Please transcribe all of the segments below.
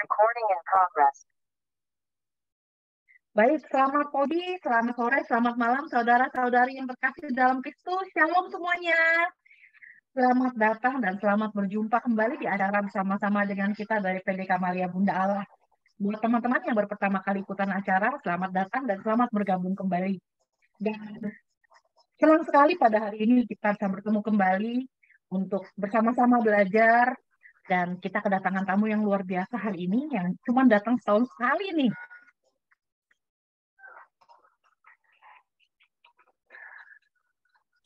Recording in progress. Baik, selamat pagi, selamat sore, selamat malam saudara-saudari yang berkasih dalam Kristus. Shalom semuanya. Selamat datang dan selamat berjumpa kembali di acara bersama-sama dengan kita dari PDK Maria Bunda Allah. Buat teman-teman yang baru pertama kali ikutan acara, selamat datang dan selamat bergabung kembali. Dan senang sekali pada hari ini kita bisa bertemu kembali untuk bersama-sama belajar dan kita kedatangan tamu yang luar biasa hari ini yang cuma datang setahun sekali nih.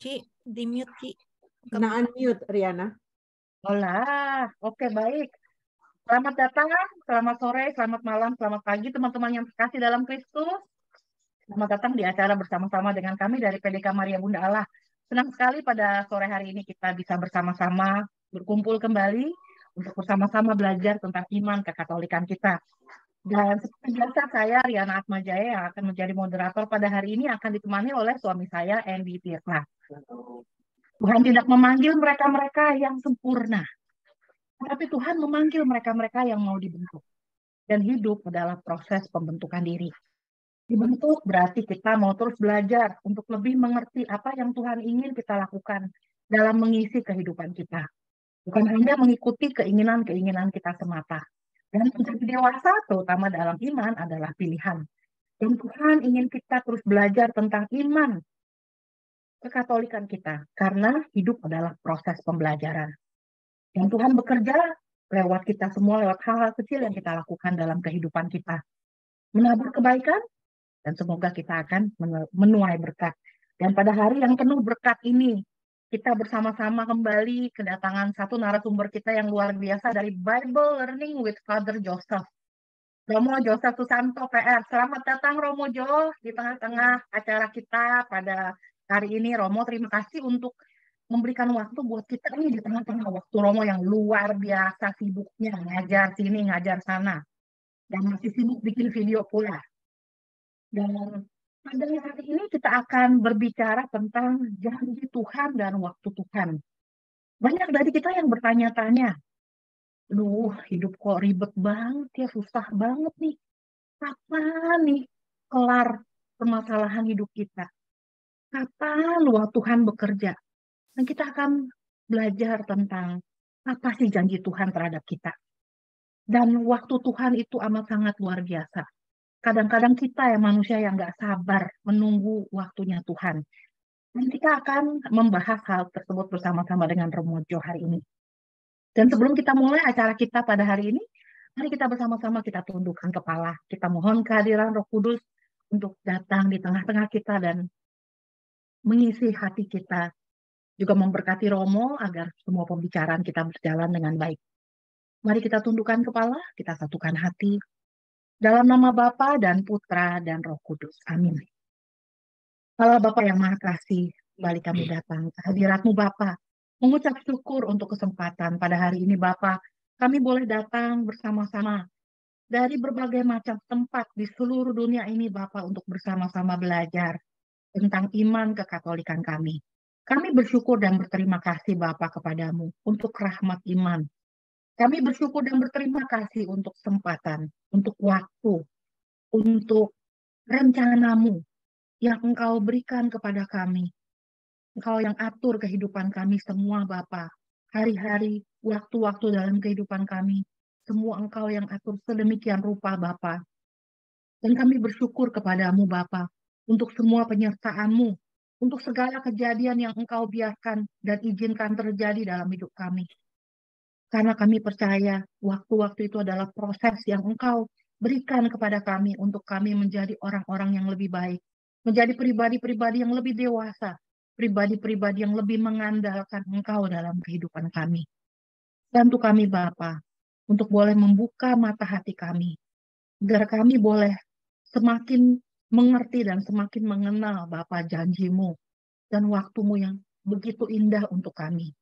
Ki, di mute Ki. Kena unmute Riana. Hola, oke baik. Selamat datang, selamat sore, selamat malam, selamat pagi teman-teman yang terkasih dalam Kristus. Selamat datang di acara bersama-sama dengan kami dari PDK Maria Bunda Allah. Senang sekali pada sore hari ini kita bisa bersama-sama berkumpul kembali untuk bersama-sama belajar tentang iman kekatolikan kita. Dan seperti biasa saya Riana Atmajaya yang akan menjadi moderator pada hari ini akan ditemani oleh suami saya Andy Tirta. Tuhan tidak memanggil mereka-mereka yang sempurna, tapi Tuhan memanggil mereka-mereka yang mau dibentuk. Dan hidup adalah proses pembentukan diri. Dibentuk berarti kita mau terus belajar untuk lebih mengerti apa yang Tuhan ingin kita lakukan dalam mengisi kehidupan kita bukan hanya mengikuti keinginan-keinginan kita semata. Dan menjadi dewasa, terutama dalam iman, adalah pilihan. Dan Tuhan ingin kita terus belajar tentang iman, kekatolikan kita, karena hidup adalah proses pembelajaran. Dan Tuhan bekerja lewat kita semua, lewat hal-hal kecil yang kita lakukan dalam kehidupan kita. Menabur kebaikan, dan semoga kita akan menuai berkat. Dan pada hari yang penuh berkat ini, kita bersama-sama kembali kedatangan satu narasumber kita yang luar biasa dari Bible Learning with Father Joseph. Romo Joseph Susanto PR. Selamat datang Romo Jo di tengah-tengah acara kita pada hari ini. Romo terima kasih untuk memberikan waktu buat kita ini di tengah-tengah waktu Romo yang luar biasa sibuknya ngajar sini ngajar sana dan masih sibuk bikin video pula. Dan pada hari ini kita akan berbicara tentang janji Tuhan dan waktu Tuhan. Banyak dari kita yang bertanya-tanya, Duh, hidup kok ribet banget ya, susah banget nih. Kapan nih kelar permasalahan hidup kita? Kapan luar Tuhan bekerja? Dan kita akan belajar tentang apa sih janji Tuhan terhadap kita. Dan waktu Tuhan itu amat sangat luar biasa kadang-kadang kita yang manusia yang nggak sabar menunggu waktunya Tuhan. Dan kita akan membahas hal tersebut bersama-sama dengan Remojo hari ini. Dan sebelum kita mulai acara kita pada hari ini, mari kita bersama-sama kita tundukkan kepala. Kita mohon kehadiran Roh Kudus untuk datang di tengah-tengah kita dan mengisi hati kita. Juga memberkati Romo agar semua pembicaraan kita berjalan dengan baik. Mari kita tundukkan kepala, kita satukan hati, dalam nama Bapa dan Putra dan Roh Kudus. Amin. Allah Bapa yang Maha Kasih, kembali kami hmm. datang ke hadiratmu Bapa. Mengucap syukur untuk kesempatan pada hari ini Bapa. Kami boleh datang bersama-sama dari berbagai macam tempat di seluruh dunia ini Bapa untuk bersama-sama belajar tentang iman kekatolikan kami. Kami bersyukur dan berterima kasih Bapa kepadamu untuk rahmat iman kami bersyukur dan berterima kasih untuk kesempatan, untuk waktu, untuk rencanamu yang engkau berikan kepada kami. Engkau yang atur kehidupan kami semua Bapa, hari-hari, waktu-waktu dalam kehidupan kami. Semua engkau yang atur sedemikian rupa Bapa. Dan kami bersyukur kepadamu Bapa untuk semua penyertaanmu, untuk segala kejadian yang engkau biarkan dan izinkan terjadi dalam hidup kami. Karena kami percaya waktu-waktu itu adalah proses yang engkau berikan kepada kami untuk kami menjadi orang-orang yang lebih baik. Menjadi pribadi-pribadi yang lebih dewasa. Pribadi-pribadi yang lebih mengandalkan engkau dalam kehidupan kami. Bantu kami Bapa untuk boleh membuka mata hati kami. Agar kami boleh semakin mengerti dan semakin mengenal Bapa janjimu dan waktumu yang begitu indah untuk kami.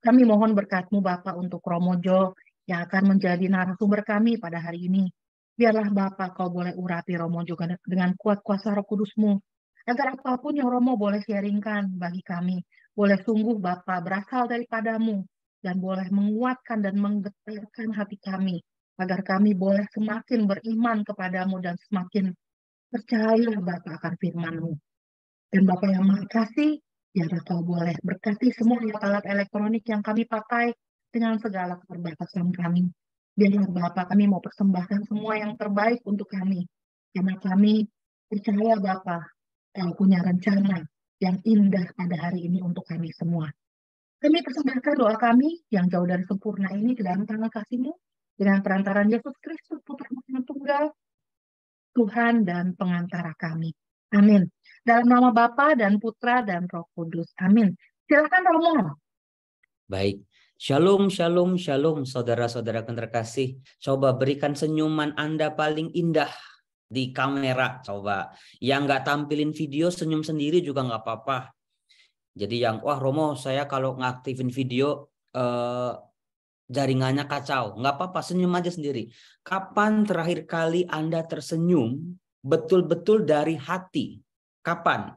Kami mohon berkatmu, Bapak, untuk untuk Romojo yang akan menjadi narasumber kami pada hari ini. Biarlah Bapak kau boleh urapi Romo juga dengan kuat kuasa roh kudusmu. Agar apapun yang Romo boleh sharingkan bagi kami. Boleh sungguh Bapak berasal daripadamu. Dan boleh menguatkan dan menggetarkan hati kami. Agar kami boleh semakin beriman kepadamu dan semakin percaya Bapak akan firmanmu. Dan Bapak yang Maha Ya, kau boleh berkati semua ya, alat elektronik yang kami pakai dengan segala keterbatasan kami. Biarlah Bapak kami mau persembahkan semua yang terbaik untuk kami. Karena kami percaya Bapak kau eh, punya rencana yang indah pada hari ini untuk kami semua. Kami persembahkan doa kami yang jauh dari sempurna ini ke dalam tangan kasih-Mu dengan perantaran Yesus Kristus Putra yang tunggal, Tuhan dan pengantara kami. Amin. Dalam nama Bapa dan Putra dan Roh Kudus. Amin. Silakan Romo. Baik. Shalom, shalom, shalom saudara-saudara yang terkasih. Coba berikan senyuman Anda paling indah di kamera. Coba yang nggak tampilin video senyum sendiri juga nggak apa-apa. Jadi yang wah Romo saya kalau ngaktifin video eh, jaringannya kacau. Nggak apa-apa, senyum aja sendiri. Kapan terakhir kali Anda tersenyum betul-betul dari hati? Kapan?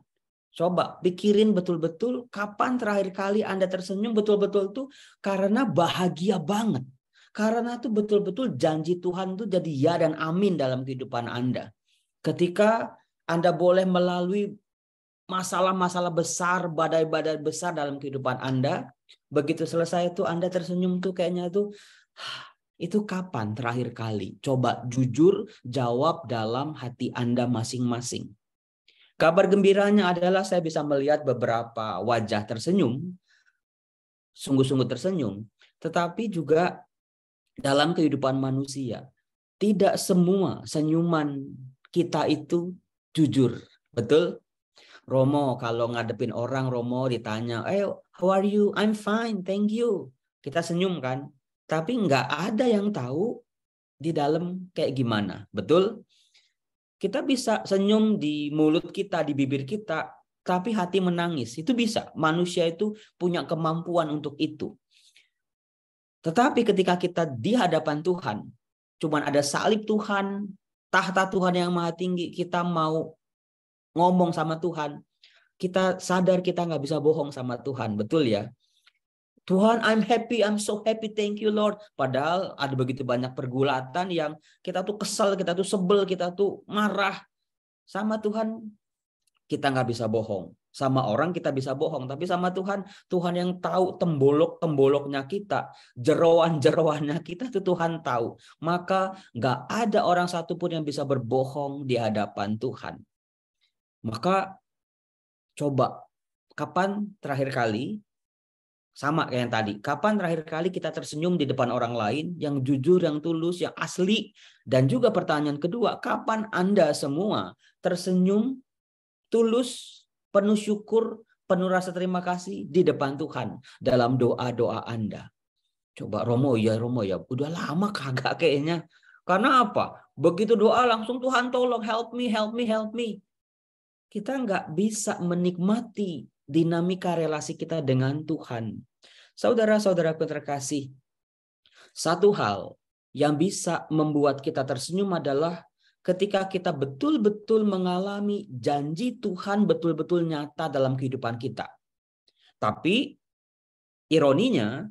Coba pikirin betul-betul kapan terakhir kali Anda tersenyum betul-betul tuh karena bahagia banget. Karena tuh betul-betul janji Tuhan tuh jadi ya dan amin dalam kehidupan Anda. Ketika Anda boleh melalui masalah-masalah besar, badai-badai besar dalam kehidupan Anda, begitu selesai itu Anda tersenyum tuh kayaknya tuh itu kapan terakhir kali? Coba jujur jawab dalam hati Anda masing-masing. Kabar gembiranya adalah saya bisa melihat beberapa wajah tersenyum, sungguh-sungguh tersenyum, tetapi juga dalam kehidupan manusia. Tidak semua senyuman kita itu jujur, betul? Romo kalau ngadepin orang Romo ditanya, "Eh, how are you? I'm fine, thank you." Kita senyum kan? Tapi nggak ada yang tahu di dalam kayak gimana, betul? Kita bisa senyum di mulut kita, di bibir kita, tapi hati menangis. Itu bisa. Manusia itu punya kemampuan untuk itu. Tetapi ketika kita di hadapan Tuhan, cuman ada salib Tuhan, tahta Tuhan yang maha tinggi, kita mau ngomong sama Tuhan, kita sadar kita nggak bisa bohong sama Tuhan, betul ya? Tuhan, I'm happy, I'm so happy, thank you Lord. Padahal ada begitu banyak pergulatan yang kita tuh kesel, kita tuh sebel, kita tuh marah. Sama Tuhan, kita nggak bisa bohong. Sama orang kita bisa bohong, tapi sama Tuhan, Tuhan yang tahu tembolok-temboloknya kita, jeroan-jeroannya kita tuh Tuhan tahu. Maka nggak ada orang satupun yang bisa berbohong di hadapan Tuhan. Maka coba kapan terakhir kali sama kayak yang tadi. Kapan terakhir kali kita tersenyum di depan orang lain yang jujur, yang tulus, yang asli? Dan juga pertanyaan kedua, kapan Anda semua tersenyum, tulus, penuh syukur, penuh rasa terima kasih di depan Tuhan dalam doa-doa Anda? Coba Romo ya, Romo ya. Udah lama kagak kayaknya. Karena apa? Begitu doa langsung Tuhan tolong help me, help me, help me. Kita nggak bisa menikmati dinamika relasi kita dengan Tuhan. saudara saudara terkasih, satu hal yang bisa membuat kita tersenyum adalah ketika kita betul-betul mengalami janji Tuhan betul-betul nyata dalam kehidupan kita. Tapi ironinya,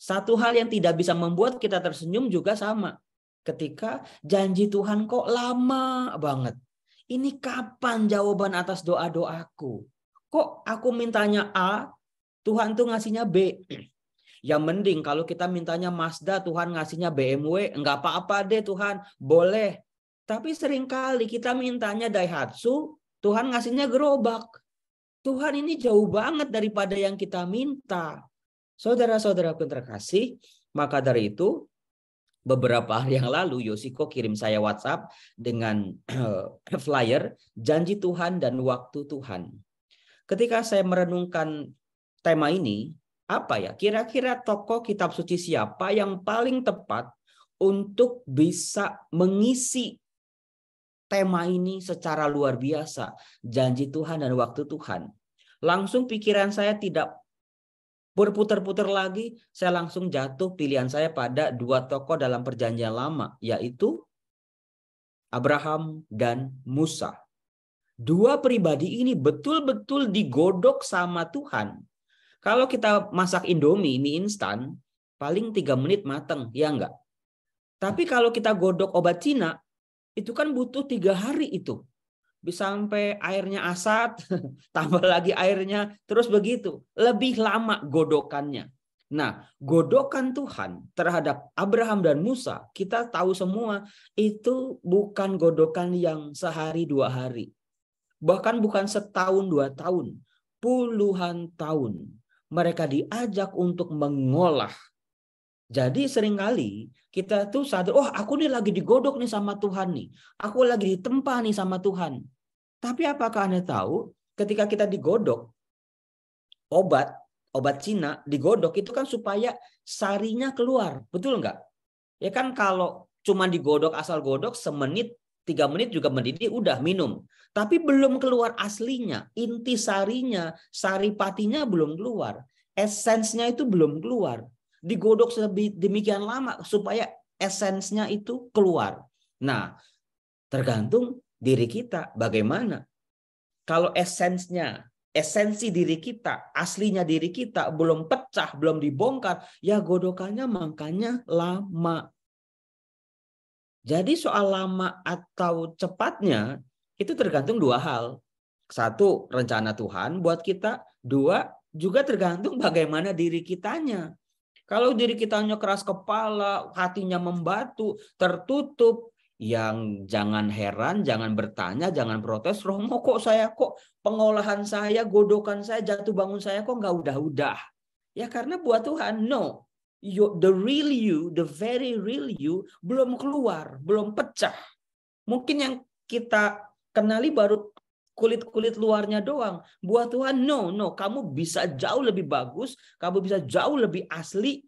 satu hal yang tidak bisa membuat kita tersenyum juga sama. Ketika janji Tuhan kok lama banget. Ini kapan jawaban atas doa-doaku? Kok aku mintanya A, Tuhan tuh ngasihnya B. Ya mending kalau kita mintanya Mazda, Tuhan ngasihnya BMW, enggak apa-apa deh Tuhan, boleh. Tapi seringkali kita mintanya Daihatsu, Tuhan ngasihnya gerobak. Tuhan ini jauh banget daripada yang kita minta. Saudara-saudaraku saudara terkasih, maka dari itu beberapa hari yang lalu Yosiko kirim saya WhatsApp dengan eh, flyer janji Tuhan dan waktu Tuhan ketika saya merenungkan tema ini, apa ya? Kira-kira tokoh kitab suci siapa yang paling tepat untuk bisa mengisi tema ini secara luar biasa, janji Tuhan dan waktu Tuhan. Langsung pikiran saya tidak berputar-putar lagi, saya langsung jatuh pilihan saya pada dua tokoh dalam perjanjian lama, yaitu Abraham dan Musa. Dua pribadi ini betul-betul digodok sama Tuhan. Kalau kita masak Indomie, mie instan, paling tiga menit mateng, ya enggak? Tapi kalau kita godok obat Cina, itu kan butuh tiga hari itu. Bisa sampai airnya asat, tambah lagi airnya, terus begitu. Lebih lama godokannya. Nah, godokan Tuhan terhadap Abraham dan Musa, kita tahu semua itu bukan godokan yang sehari dua hari bahkan bukan setahun dua tahun, puluhan tahun mereka diajak untuk mengolah. Jadi seringkali kita tuh sadar, oh aku nih lagi digodok nih sama Tuhan nih. Aku lagi ditempa nih sama Tuhan. Tapi apakah Anda tahu ketika kita digodok, obat, obat Cina digodok itu kan supaya sarinya keluar. Betul nggak? Ya kan kalau cuma digodok asal godok semenit tiga menit juga mendidih, udah minum. Tapi belum keluar aslinya, inti sarinya, saripatinya belum keluar. esensnya itu belum keluar. Digodok lebih demikian lama supaya esensnya itu keluar. Nah, tergantung diri kita bagaimana. Kalau esensnya, esensi diri kita, aslinya diri kita belum pecah, belum dibongkar, ya godokannya makanya lama. Jadi soal lama atau cepatnya itu tergantung dua hal. Satu, rencana Tuhan buat kita. Dua, juga tergantung bagaimana diri kitanya. Kalau diri kitanya keras kepala, hatinya membatu, tertutup, yang jangan heran, jangan bertanya, jangan protes, Romo kok saya kok pengolahan saya, godokan saya, jatuh bangun saya kok nggak udah-udah. Ya karena buat Tuhan, no you, the real you, the very real you belum keluar, belum pecah. Mungkin yang kita kenali baru kulit-kulit luarnya doang. Buat Tuhan, no, no. Kamu bisa jauh lebih bagus, kamu bisa jauh lebih asli.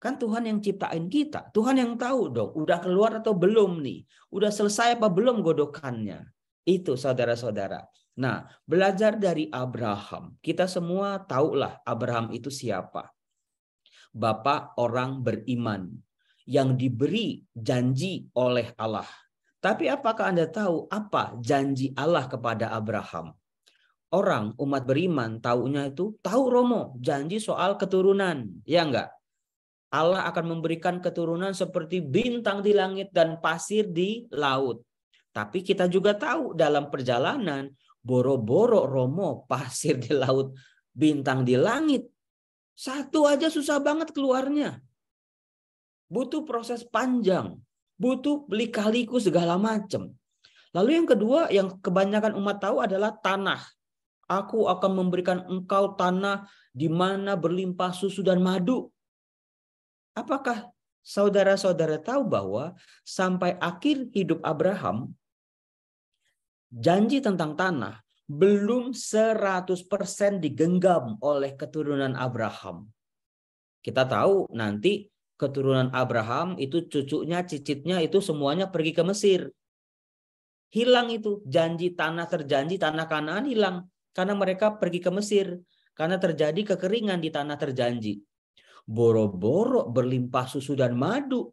Kan Tuhan yang ciptain kita. Tuhan yang tahu dong, udah keluar atau belum nih. Udah selesai apa belum godokannya. Itu saudara-saudara. Nah, belajar dari Abraham. Kita semua tahulah Abraham itu siapa. Bapak orang beriman yang diberi janji oleh Allah. Tapi apakah Anda tahu apa janji Allah kepada Abraham? Orang umat beriman tahunya itu tahu Romo, janji soal keturunan, ya enggak? Allah akan memberikan keturunan seperti bintang di langit dan pasir di laut. Tapi kita juga tahu dalam perjalanan boro-boro Romo pasir di laut, bintang di langit satu aja susah banget keluarnya. Butuh proses panjang. Butuh beli kaliku segala macam. Lalu yang kedua yang kebanyakan umat tahu adalah tanah. Aku akan memberikan engkau tanah di mana berlimpah susu dan madu. Apakah saudara-saudara tahu bahwa sampai akhir hidup Abraham janji tentang tanah belum 100% digenggam oleh keturunan Abraham. Kita tahu nanti keturunan Abraham itu cucunya, cicitnya itu semuanya pergi ke Mesir. Hilang itu janji tanah terjanji tanah Kanaan hilang karena mereka pergi ke Mesir karena terjadi kekeringan di tanah terjanji. Boro-boro berlimpah susu dan madu.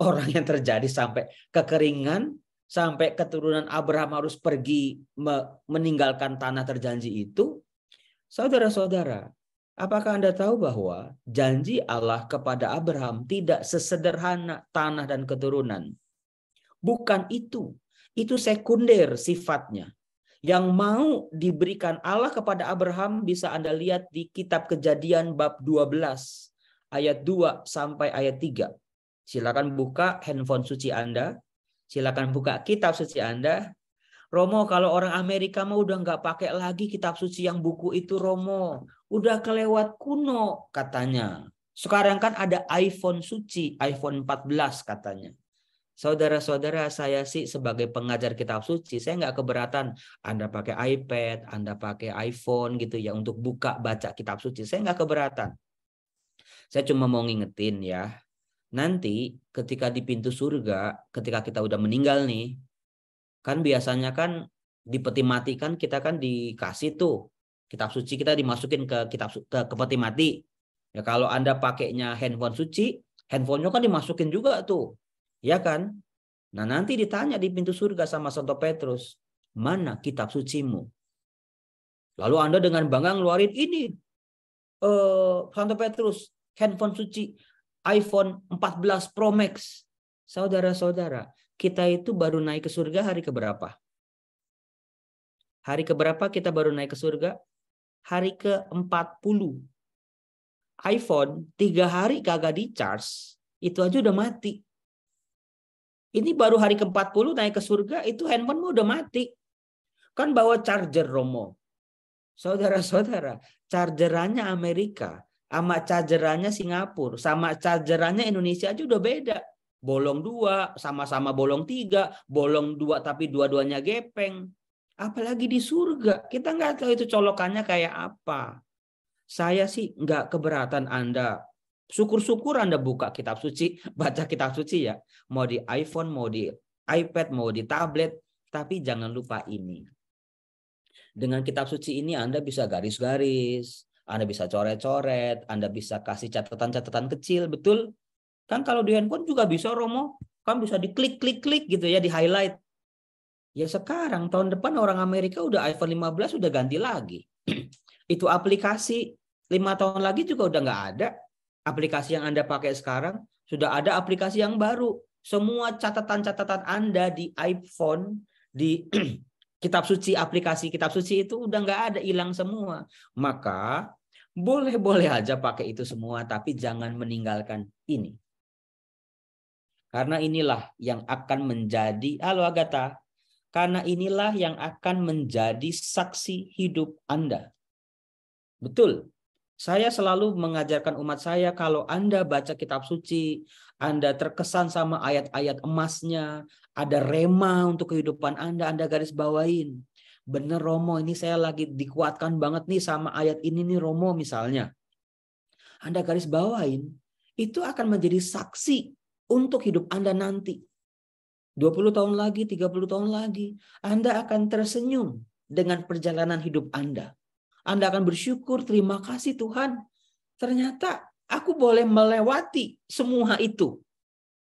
Orang yang terjadi sampai kekeringan sampai keturunan Abraham harus pergi meninggalkan tanah terjanji itu, saudara-saudara, apakah Anda tahu bahwa janji Allah kepada Abraham tidak sesederhana tanah dan keturunan? Bukan itu. Itu sekunder sifatnya. Yang mau diberikan Allah kepada Abraham bisa Anda lihat di kitab kejadian bab 12 ayat 2 sampai ayat 3. Silakan buka handphone suci Anda Silakan buka kitab suci Anda. Romo, kalau orang Amerika mah udah nggak pakai lagi kitab suci yang buku itu Romo. Udah kelewat kuno katanya. Sekarang kan ada iPhone suci, iPhone 14 katanya. Saudara-saudara saya sih sebagai pengajar kitab suci, saya nggak keberatan Anda pakai iPad, Anda pakai iPhone gitu ya untuk buka baca kitab suci. Saya nggak keberatan. Saya cuma mau ngingetin ya, nanti ketika di pintu surga, ketika kita udah meninggal nih, kan biasanya kan di peti mati kan kita kan dikasih tuh kitab suci kita dimasukin ke kitab ke, ke peti mati. Ya kalau Anda pakainya handphone suci, handphonenya kan dimasukin juga tuh. Ya kan? Nah, nanti ditanya di pintu surga sama Santo Petrus, "Mana kitab sucimu?" Lalu Anda dengan bangga ngeluarin ini. Eh, Santo Petrus, handphone suci iPhone 14 Pro Max. Saudara-saudara, kita itu baru naik ke surga hari keberapa? Hari keberapa kita baru naik ke surga? Hari ke-40. iPhone tiga hari kagak di charge, itu aja udah mati. Ini baru hari ke-40 naik ke surga, itu handphone udah mati. Kan bawa charger Romo. Saudara-saudara, chargerannya Amerika sama chargerannya Singapura, sama chargerannya Indonesia aja udah beda. Bolong dua, sama-sama bolong tiga, bolong dua tapi dua-duanya gepeng. Apalagi di surga, kita nggak tahu itu colokannya kayak apa. Saya sih nggak keberatan Anda. Syukur-syukur Anda buka kitab suci, baca kitab suci ya. Mau di iPhone, mau di iPad, mau di tablet. Tapi jangan lupa ini. Dengan kitab suci ini Anda bisa garis-garis, anda bisa coret-coret, Anda bisa kasih catatan-catatan kecil, betul? Kan kalau di handphone juga bisa Romo, kan bisa diklik-klik-klik gitu ya, di highlight. Ya sekarang tahun depan orang Amerika udah iPhone 15 udah ganti lagi. Itu aplikasi lima tahun lagi juga udah nggak ada. Aplikasi yang Anda pakai sekarang sudah ada aplikasi yang baru. Semua catatan-catatan Anda di iPhone, di kitab suci, aplikasi kitab suci itu udah nggak ada, hilang semua. Maka boleh-boleh aja pakai itu semua, tapi jangan meninggalkan ini. Karena inilah yang akan menjadi, halo Agatha, karena inilah yang akan menjadi saksi hidup Anda. Betul, saya selalu mengajarkan umat saya kalau Anda baca kitab suci, Anda terkesan sama ayat-ayat emasnya, ada rema untuk kehidupan Anda, Anda garis bawain. Bener Romo, ini saya lagi dikuatkan banget nih sama ayat ini nih Romo misalnya. Anda garis bawain, itu akan menjadi saksi untuk hidup Anda nanti. 20 tahun lagi, 30 tahun lagi, Anda akan tersenyum dengan perjalanan hidup Anda. Anda akan bersyukur, terima kasih Tuhan. Ternyata aku boleh melewati semua itu.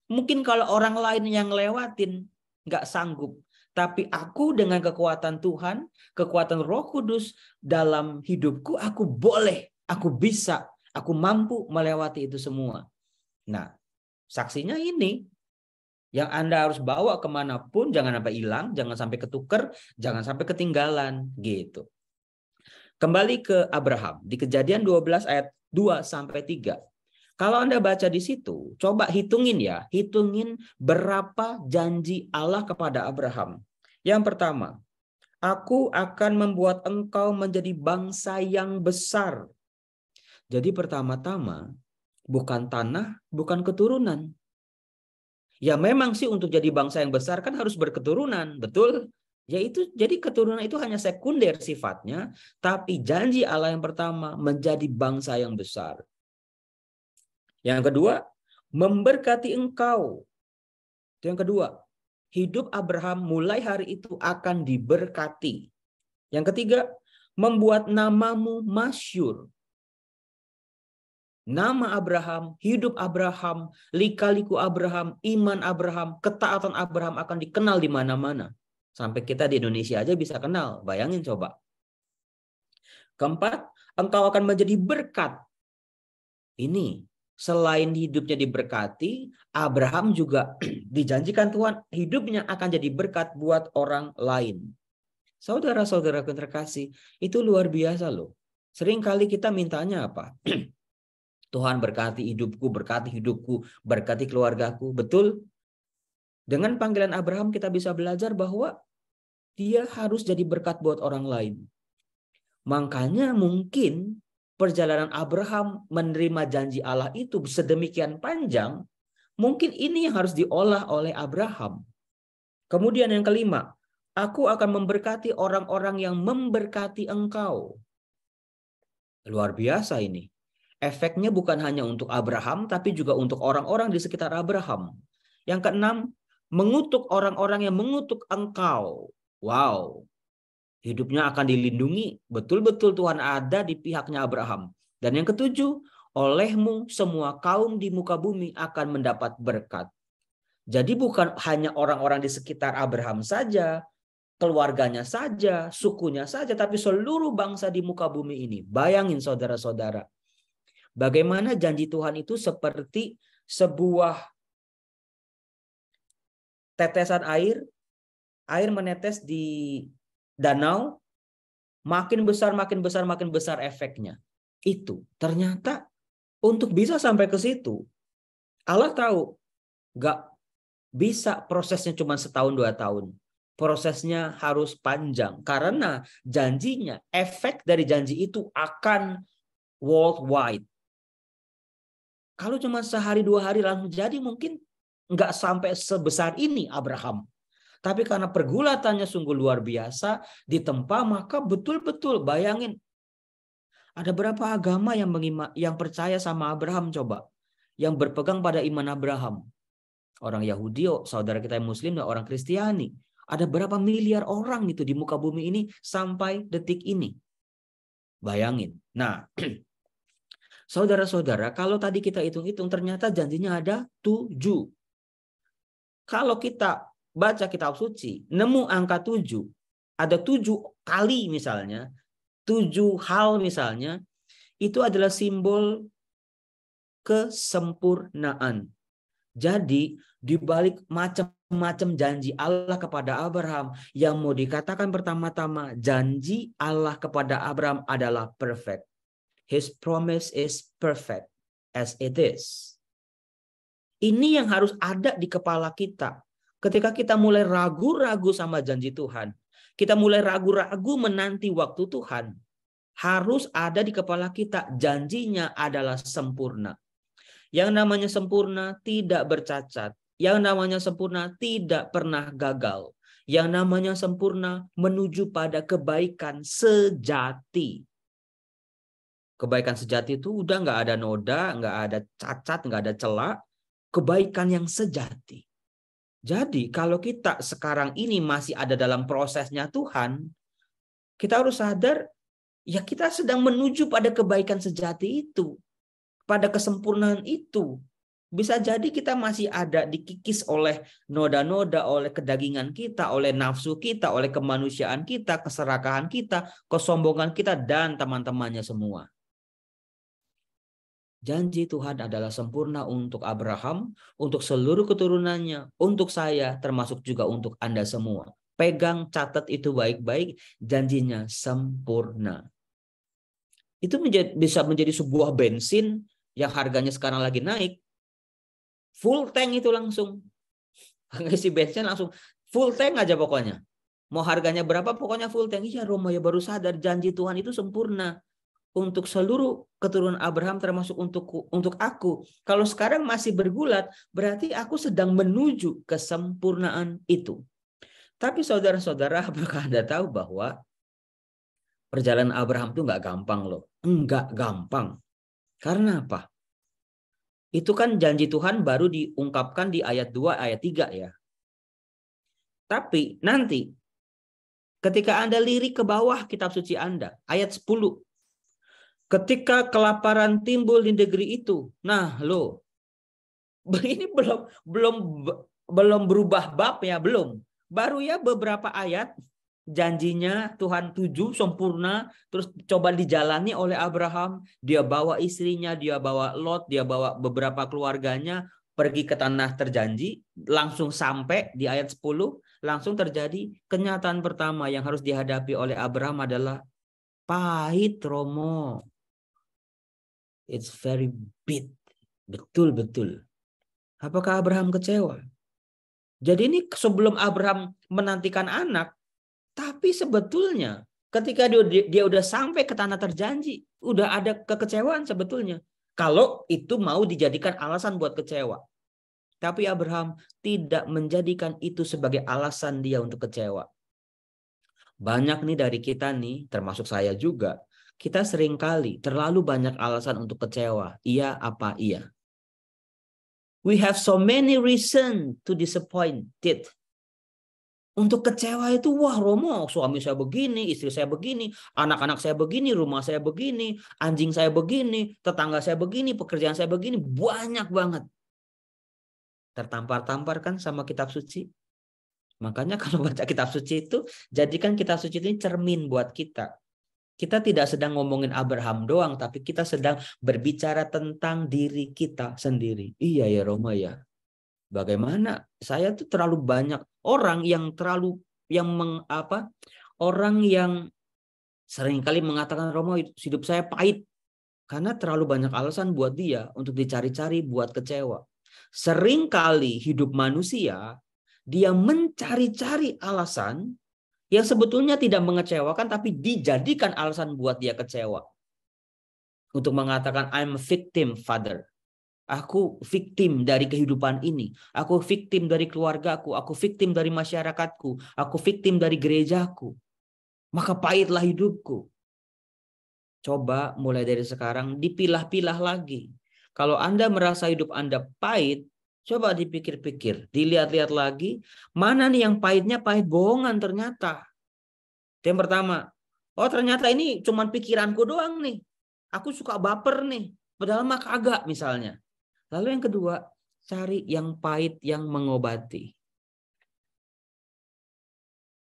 Mungkin kalau orang lain yang lewatin nggak sanggup, tapi aku dengan kekuatan Tuhan, kekuatan Roh Kudus dalam hidupku, aku boleh, aku bisa, aku mampu melewati itu semua. Nah, saksinya ini yang Anda harus bawa kemanapun, jangan sampai hilang, jangan sampai ketuker, jangan sampai ketinggalan gitu. Kembali ke Abraham di kejadian 12 ayat 2 sampai 3. Kalau Anda baca di situ, coba hitungin ya, hitungin berapa janji Allah kepada Abraham. Yang pertama, aku akan membuat engkau menjadi bangsa yang besar. Jadi pertama-tama, bukan tanah, bukan keturunan. Ya memang sih untuk jadi bangsa yang besar kan harus berketurunan, betul? Yaitu jadi keturunan itu hanya sekunder sifatnya, tapi janji Allah yang pertama menjadi bangsa yang besar. Yang kedua, memberkati engkau. Itu yang kedua. Hidup Abraham mulai hari itu akan diberkati. Yang ketiga, membuat namamu masyur. Nama Abraham, hidup Abraham, likaliku Abraham, iman Abraham, ketaatan Abraham akan dikenal di mana-mana. Sampai kita di Indonesia aja bisa kenal. Bayangin coba. Keempat, engkau akan menjadi berkat. Ini selain hidupnya diberkati, Abraham juga dijanjikan Tuhan hidupnya akan jadi berkat buat orang lain. Saudara-saudara terkasih, itu luar biasa loh. Seringkali kita mintanya apa? Tuhan berkati hidupku, berkati hidupku, berkati keluargaku. Betul? Dengan panggilan Abraham kita bisa belajar bahwa dia harus jadi berkat buat orang lain. Makanya mungkin perjalanan Abraham menerima janji Allah itu sedemikian panjang, mungkin ini yang harus diolah oleh Abraham. Kemudian yang kelima, aku akan memberkati orang-orang yang memberkati engkau. Luar biasa ini. Efeknya bukan hanya untuk Abraham, tapi juga untuk orang-orang di sekitar Abraham. Yang keenam, mengutuk orang-orang yang mengutuk engkau. Wow, Hidupnya akan dilindungi, betul-betul Tuhan ada di pihaknya Abraham. Dan yang ketujuh, olehmu semua kaum di muka bumi akan mendapat berkat. Jadi bukan hanya orang-orang di sekitar Abraham saja, keluarganya saja, sukunya saja, tapi seluruh bangsa di muka bumi ini. Bayangin saudara-saudara, bagaimana janji Tuhan itu seperti sebuah tetesan air, air menetes di danau, makin besar, makin besar, makin besar efeknya. Itu ternyata untuk bisa sampai ke situ, Allah tahu nggak bisa prosesnya cuma setahun dua tahun. Prosesnya harus panjang karena janjinya, efek dari janji itu akan worldwide. Kalau cuma sehari dua hari langsung jadi mungkin nggak sampai sebesar ini Abraham. Tapi karena pergulatannya sungguh luar biasa, ditempa maka betul-betul bayangin. Ada berapa agama yang mengima, yang percaya sama Abraham coba? Yang berpegang pada iman Abraham. Orang Yahudi, oh, saudara kita yang Muslim, dan orang Kristiani. Ada berapa miliar orang itu di muka bumi ini sampai detik ini. Bayangin. Nah, Saudara-saudara, kalau tadi kita hitung-hitung ternyata janjinya ada tujuh. Kalau kita baca kitab suci, nemu angka tujuh, ada tujuh kali misalnya, tujuh hal misalnya, itu adalah simbol kesempurnaan. Jadi di balik macam-macam janji Allah kepada Abraham yang mau dikatakan pertama-tama janji Allah kepada Abraham adalah perfect. His promise is perfect as it is. Ini yang harus ada di kepala kita Ketika kita mulai ragu-ragu sama janji Tuhan, kita mulai ragu-ragu menanti waktu Tuhan, harus ada di kepala kita janjinya adalah sempurna. Yang namanya sempurna tidak bercacat, yang namanya sempurna tidak pernah gagal, yang namanya sempurna menuju pada kebaikan sejati. Kebaikan sejati itu udah nggak ada noda, nggak ada cacat, nggak ada celak. Kebaikan yang sejati. Jadi kalau kita sekarang ini masih ada dalam prosesnya Tuhan, kita harus sadar ya kita sedang menuju pada kebaikan sejati itu, pada kesempurnaan itu. Bisa jadi kita masih ada dikikis oleh noda-noda, oleh kedagingan kita, oleh nafsu kita, oleh kemanusiaan kita, keserakahan kita, kesombongan kita, dan teman-temannya semua. Janji Tuhan adalah sempurna untuk Abraham, untuk seluruh keturunannya, untuk saya, termasuk juga untuk Anda semua. Pegang, catat itu baik-baik, janjinya sempurna. Itu menjadi, bisa menjadi sebuah bensin yang harganya sekarang lagi naik. Full tank itu langsung. Ngisi bensin langsung. Full tank aja pokoknya. Mau harganya berapa pokoknya full tank. Iya Roma ya baru sadar janji Tuhan itu sempurna untuk seluruh keturunan Abraham termasuk untuk untuk aku. Kalau sekarang masih bergulat, berarti aku sedang menuju kesempurnaan itu. Tapi saudara-saudara, apakah Anda tahu bahwa perjalanan Abraham itu nggak gampang loh? Enggak gampang. Karena apa? Itu kan janji Tuhan baru diungkapkan di ayat 2, ayat 3 ya. Tapi nanti ketika Anda lirik ke bawah kitab suci Anda, ayat 10, Ketika kelaparan timbul di negeri itu, nah lo, ini belum belum belum berubah bab ya belum. Baru ya beberapa ayat janjinya Tuhan tujuh sempurna terus coba dijalani oleh Abraham dia bawa istrinya dia bawa Lot dia bawa beberapa keluarganya pergi ke tanah terjanji langsung sampai di ayat 10 langsung terjadi kenyataan pertama yang harus dihadapi oleh Abraham adalah pahit Romo It's very big. Betul-betul. Apakah Abraham kecewa? Jadi ini sebelum Abraham menantikan anak, tapi sebetulnya ketika dia, dia udah sampai ke tanah terjanji, udah ada kekecewaan sebetulnya. Kalau itu mau dijadikan alasan buat kecewa. Tapi Abraham tidak menjadikan itu sebagai alasan dia untuk kecewa. Banyak nih dari kita nih, termasuk saya juga, kita seringkali terlalu banyak alasan untuk kecewa. Iya apa iya. We have so many reason to disappointed. Untuk kecewa itu, wah Romo, suami saya begini, istri saya begini, anak-anak saya begini, rumah saya begini, anjing saya begini, tetangga saya begini, pekerjaan saya begini, banyak banget. Tertampar-tampar kan sama kitab suci? Makanya kalau baca kitab suci itu, jadikan kitab suci ini cermin buat kita kita tidak sedang ngomongin Abraham doang, tapi kita sedang berbicara tentang diri kita sendiri. Iya ya Roma ya. Bagaimana? Saya tuh terlalu banyak orang yang terlalu yang mengapa orang yang seringkali mengatakan Roma hidup saya pahit karena terlalu banyak alasan buat dia untuk dicari-cari buat kecewa. Seringkali hidup manusia dia mencari-cari alasan yang sebetulnya tidak mengecewakan tapi dijadikan alasan buat dia kecewa. Untuk mengatakan I'm victim father. Aku victim dari kehidupan ini. Aku victim dari keluargaku. Aku victim dari masyarakatku. Aku victim dari gerejaku. Maka pahitlah hidupku. Coba mulai dari sekarang dipilah-pilah lagi. Kalau Anda merasa hidup Anda pahit, Coba dipikir-pikir, dilihat-lihat lagi, mana nih yang pahitnya pahit bohongan ternyata. Yang pertama, oh ternyata ini cuman pikiranku doang nih. Aku suka baper nih, padahal mah kagak misalnya. Lalu yang kedua, cari yang pahit yang mengobati.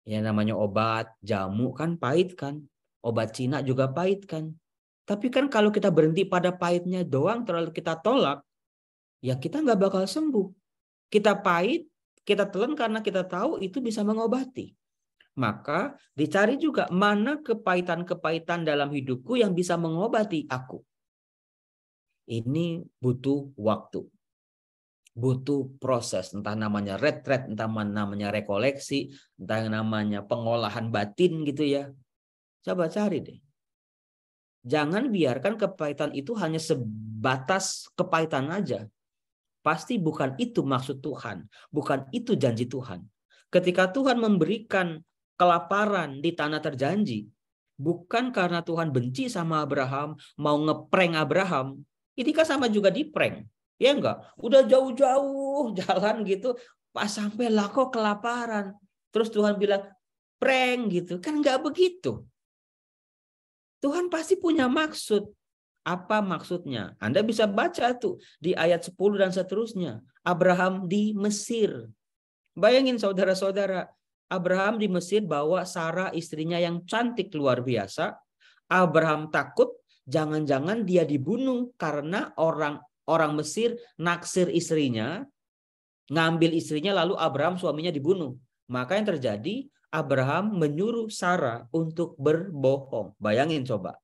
Ya namanya obat, jamu kan pahit kan. Obat Cina juga pahit kan. Tapi kan kalau kita berhenti pada pahitnya doang, terlalu kita tolak, ya kita nggak bakal sembuh. Kita pahit, kita telan karena kita tahu itu bisa mengobati. Maka dicari juga mana kepahitan-kepahitan dalam hidupku yang bisa mengobati aku. Ini butuh waktu. Butuh proses, entah namanya retret, entah namanya rekoleksi, entah namanya pengolahan batin gitu ya. Coba cari deh. Jangan biarkan kepahitan itu hanya sebatas kepahitan aja Pasti bukan itu maksud Tuhan, bukan itu janji Tuhan. Ketika Tuhan memberikan kelaparan di tanah terjanji, bukan karena Tuhan benci sama Abraham, mau ngeprank Abraham. Ini kan sama juga di prank. Ya enggak? Udah jauh-jauh jalan gitu, pas sampai lah kok kelaparan. Terus Tuhan bilang, prank gitu. Kan enggak begitu. Tuhan pasti punya maksud. Apa maksudnya? Anda bisa baca tuh di ayat 10 dan seterusnya. Abraham di Mesir. Bayangin saudara-saudara, Abraham di Mesir bawa Sarah istrinya yang cantik luar biasa. Abraham takut jangan-jangan dia dibunuh karena orang orang Mesir naksir istrinya, ngambil istrinya lalu Abraham suaminya dibunuh. Maka yang terjadi Abraham menyuruh Sarah untuk berbohong. Bayangin coba.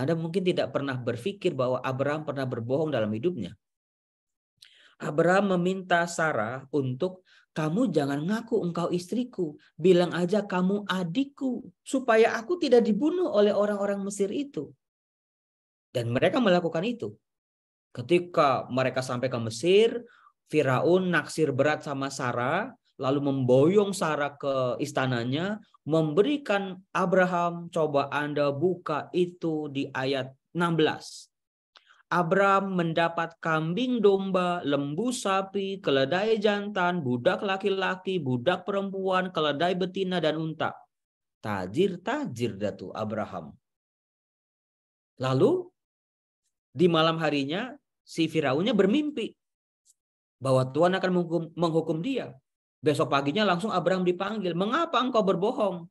Anda mungkin tidak pernah berpikir bahwa Abraham pernah berbohong dalam hidupnya. Abraham meminta Sarah untuk kamu jangan ngaku engkau istriku, bilang aja kamu adikku, supaya aku tidak dibunuh oleh orang-orang Mesir itu. Dan mereka melakukan itu. Ketika mereka sampai ke Mesir, Firaun naksir berat sama Sarah, lalu memboyong Sarah ke istananya, memberikan Abraham, coba Anda buka itu di ayat 16. Abraham mendapat kambing domba, lembu sapi, keledai jantan, budak laki-laki, budak perempuan, keledai betina, dan unta. Tajir-tajir datu Abraham. Lalu, di malam harinya, si Firaunnya bermimpi bahwa Tuhan akan menghukum dia. Besok paginya langsung Abraham dipanggil. Mengapa engkau berbohong?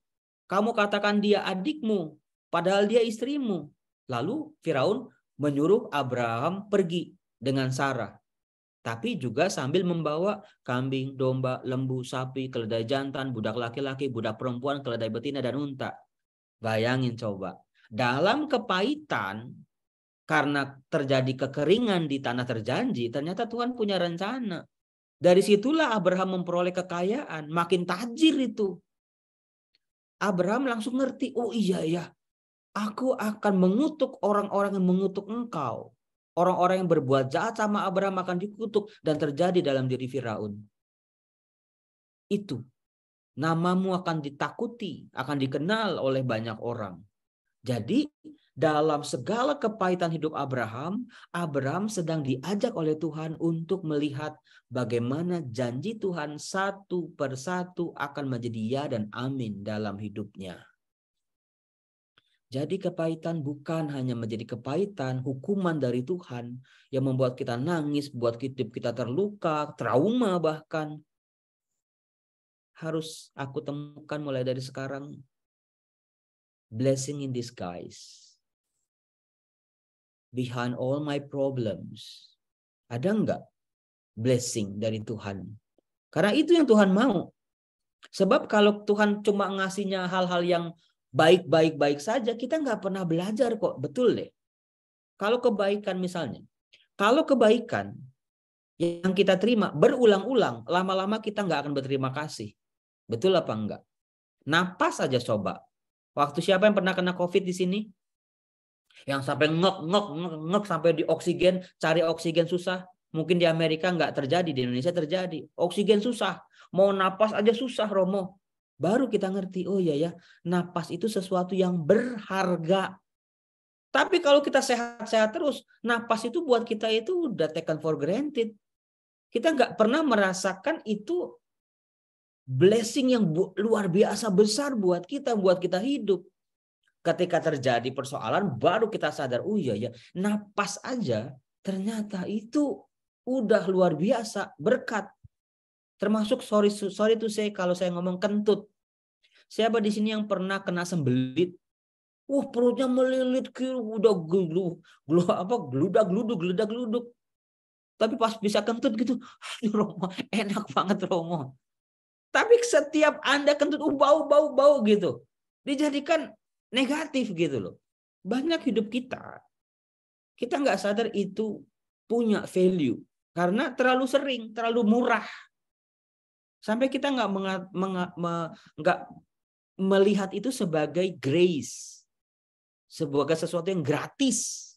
Kamu katakan dia adikmu, padahal dia istrimu. Lalu Firaun menyuruh Abraham pergi dengan Sarah. Tapi juga sambil membawa kambing, domba, lembu, sapi, keledai jantan, budak laki-laki, budak perempuan, keledai betina, dan unta. Bayangin coba. Dalam kepahitan, karena terjadi kekeringan di tanah terjanji, ternyata Tuhan punya rencana dari situlah Abraham memperoleh kekayaan, makin tajir itu. Abraham langsung ngerti, oh iya ya, aku akan mengutuk orang-orang yang mengutuk engkau. Orang-orang yang berbuat jahat sama Abraham akan dikutuk dan terjadi dalam diri Firaun. Itu. Namamu akan ditakuti, akan dikenal oleh banyak orang. Jadi dalam segala kepahitan hidup Abraham, Abraham sedang diajak oleh Tuhan untuk melihat bagaimana janji Tuhan satu persatu akan menjadi ya dan amin dalam hidupnya. Jadi kepahitan bukan hanya menjadi kepahitan, hukuman dari Tuhan yang membuat kita nangis, buat hidup kita terluka, trauma bahkan. Harus aku temukan mulai dari sekarang blessing in disguise behind all my problems ada enggak blessing dari Tuhan? Karena itu yang Tuhan mau. Sebab kalau Tuhan cuma ngasihnya hal-hal yang baik-baik-baik saja, kita nggak pernah belajar kok. Betul deh. Kalau kebaikan misalnya. Kalau kebaikan yang kita terima berulang-ulang, lama-lama kita nggak akan berterima kasih. Betul apa enggak? Napas aja coba. Waktu siapa yang pernah kena COVID di sini? yang sampai ngek ngek ngek ngok sampai di oksigen cari oksigen susah mungkin di Amerika nggak terjadi di Indonesia terjadi oksigen susah mau napas aja susah Romo baru kita ngerti oh iya ya napas itu sesuatu yang berharga tapi kalau kita sehat-sehat terus napas itu buat kita itu udah taken for granted kita nggak pernah merasakan itu blessing yang luar biasa besar buat kita buat kita hidup Ketika terjadi persoalan baru kita sadar, oh iya ya, napas aja ternyata itu udah luar biasa berkat. Termasuk sorry sorry tuh saya kalau saya ngomong kentut. Siapa di sini yang pernah kena sembelit? Uh perutnya melilit kiri, udah gelu, gelu apa geludak geluduk, geludak geluduk. Tapi pas bisa kentut gitu, Romo, enak banget Romo. Tapi setiap Anda kentut, uh, bau, bau, bau gitu. Dijadikan negatif gitu loh. Banyak hidup kita, kita nggak sadar itu punya value. Karena terlalu sering, terlalu murah. Sampai kita nggak nggak melihat itu sebagai grace. Sebagai sesuatu yang gratis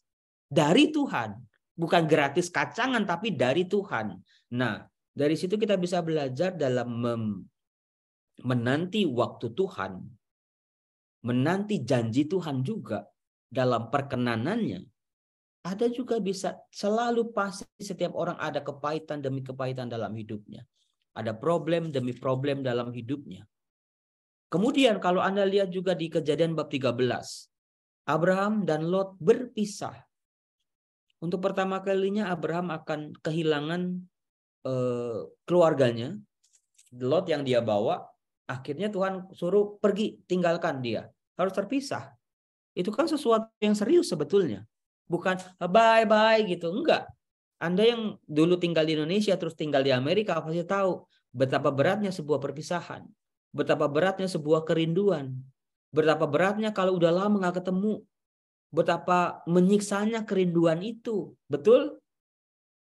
dari Tuhan. Bukan gratis kacangan, tapi dari Tuhan. Nah, dari situ kita bisa belajar dalam menanti waktu Tuhan menanti janji Tuhan juga dalam perkenanannya, ada juga bisa selalu pasti setiap orang ada kepahitan demi kepahitan dalam hidupnya. Ada problem demi problem dalam hidupnya. Kemudian kalau Anda lihat juga di kejadian bab 13. Abraham dan Lot berpisah. Untuk pertama kalinya Abraham akan kehilangan eh, keluarganya. Lot yang dia bawa. Akhirnya Tuhan suruh pergi tinggalkan dia harus terpisah. Itu kan sesuatu yang serius sebetulnya. Bukan bye-bye eh, gitu. Enggak. Anda yang dulu tinggal di Indonesia terus tinggal di Amerika pasti tahu betapa beratnya sebuah perpisahan. Betapa beratnya sebuah kerinduan. Betapa beratnya kalau udah lama nggak ketemu. Betapa menyiksanya kerinduan itu. Betul?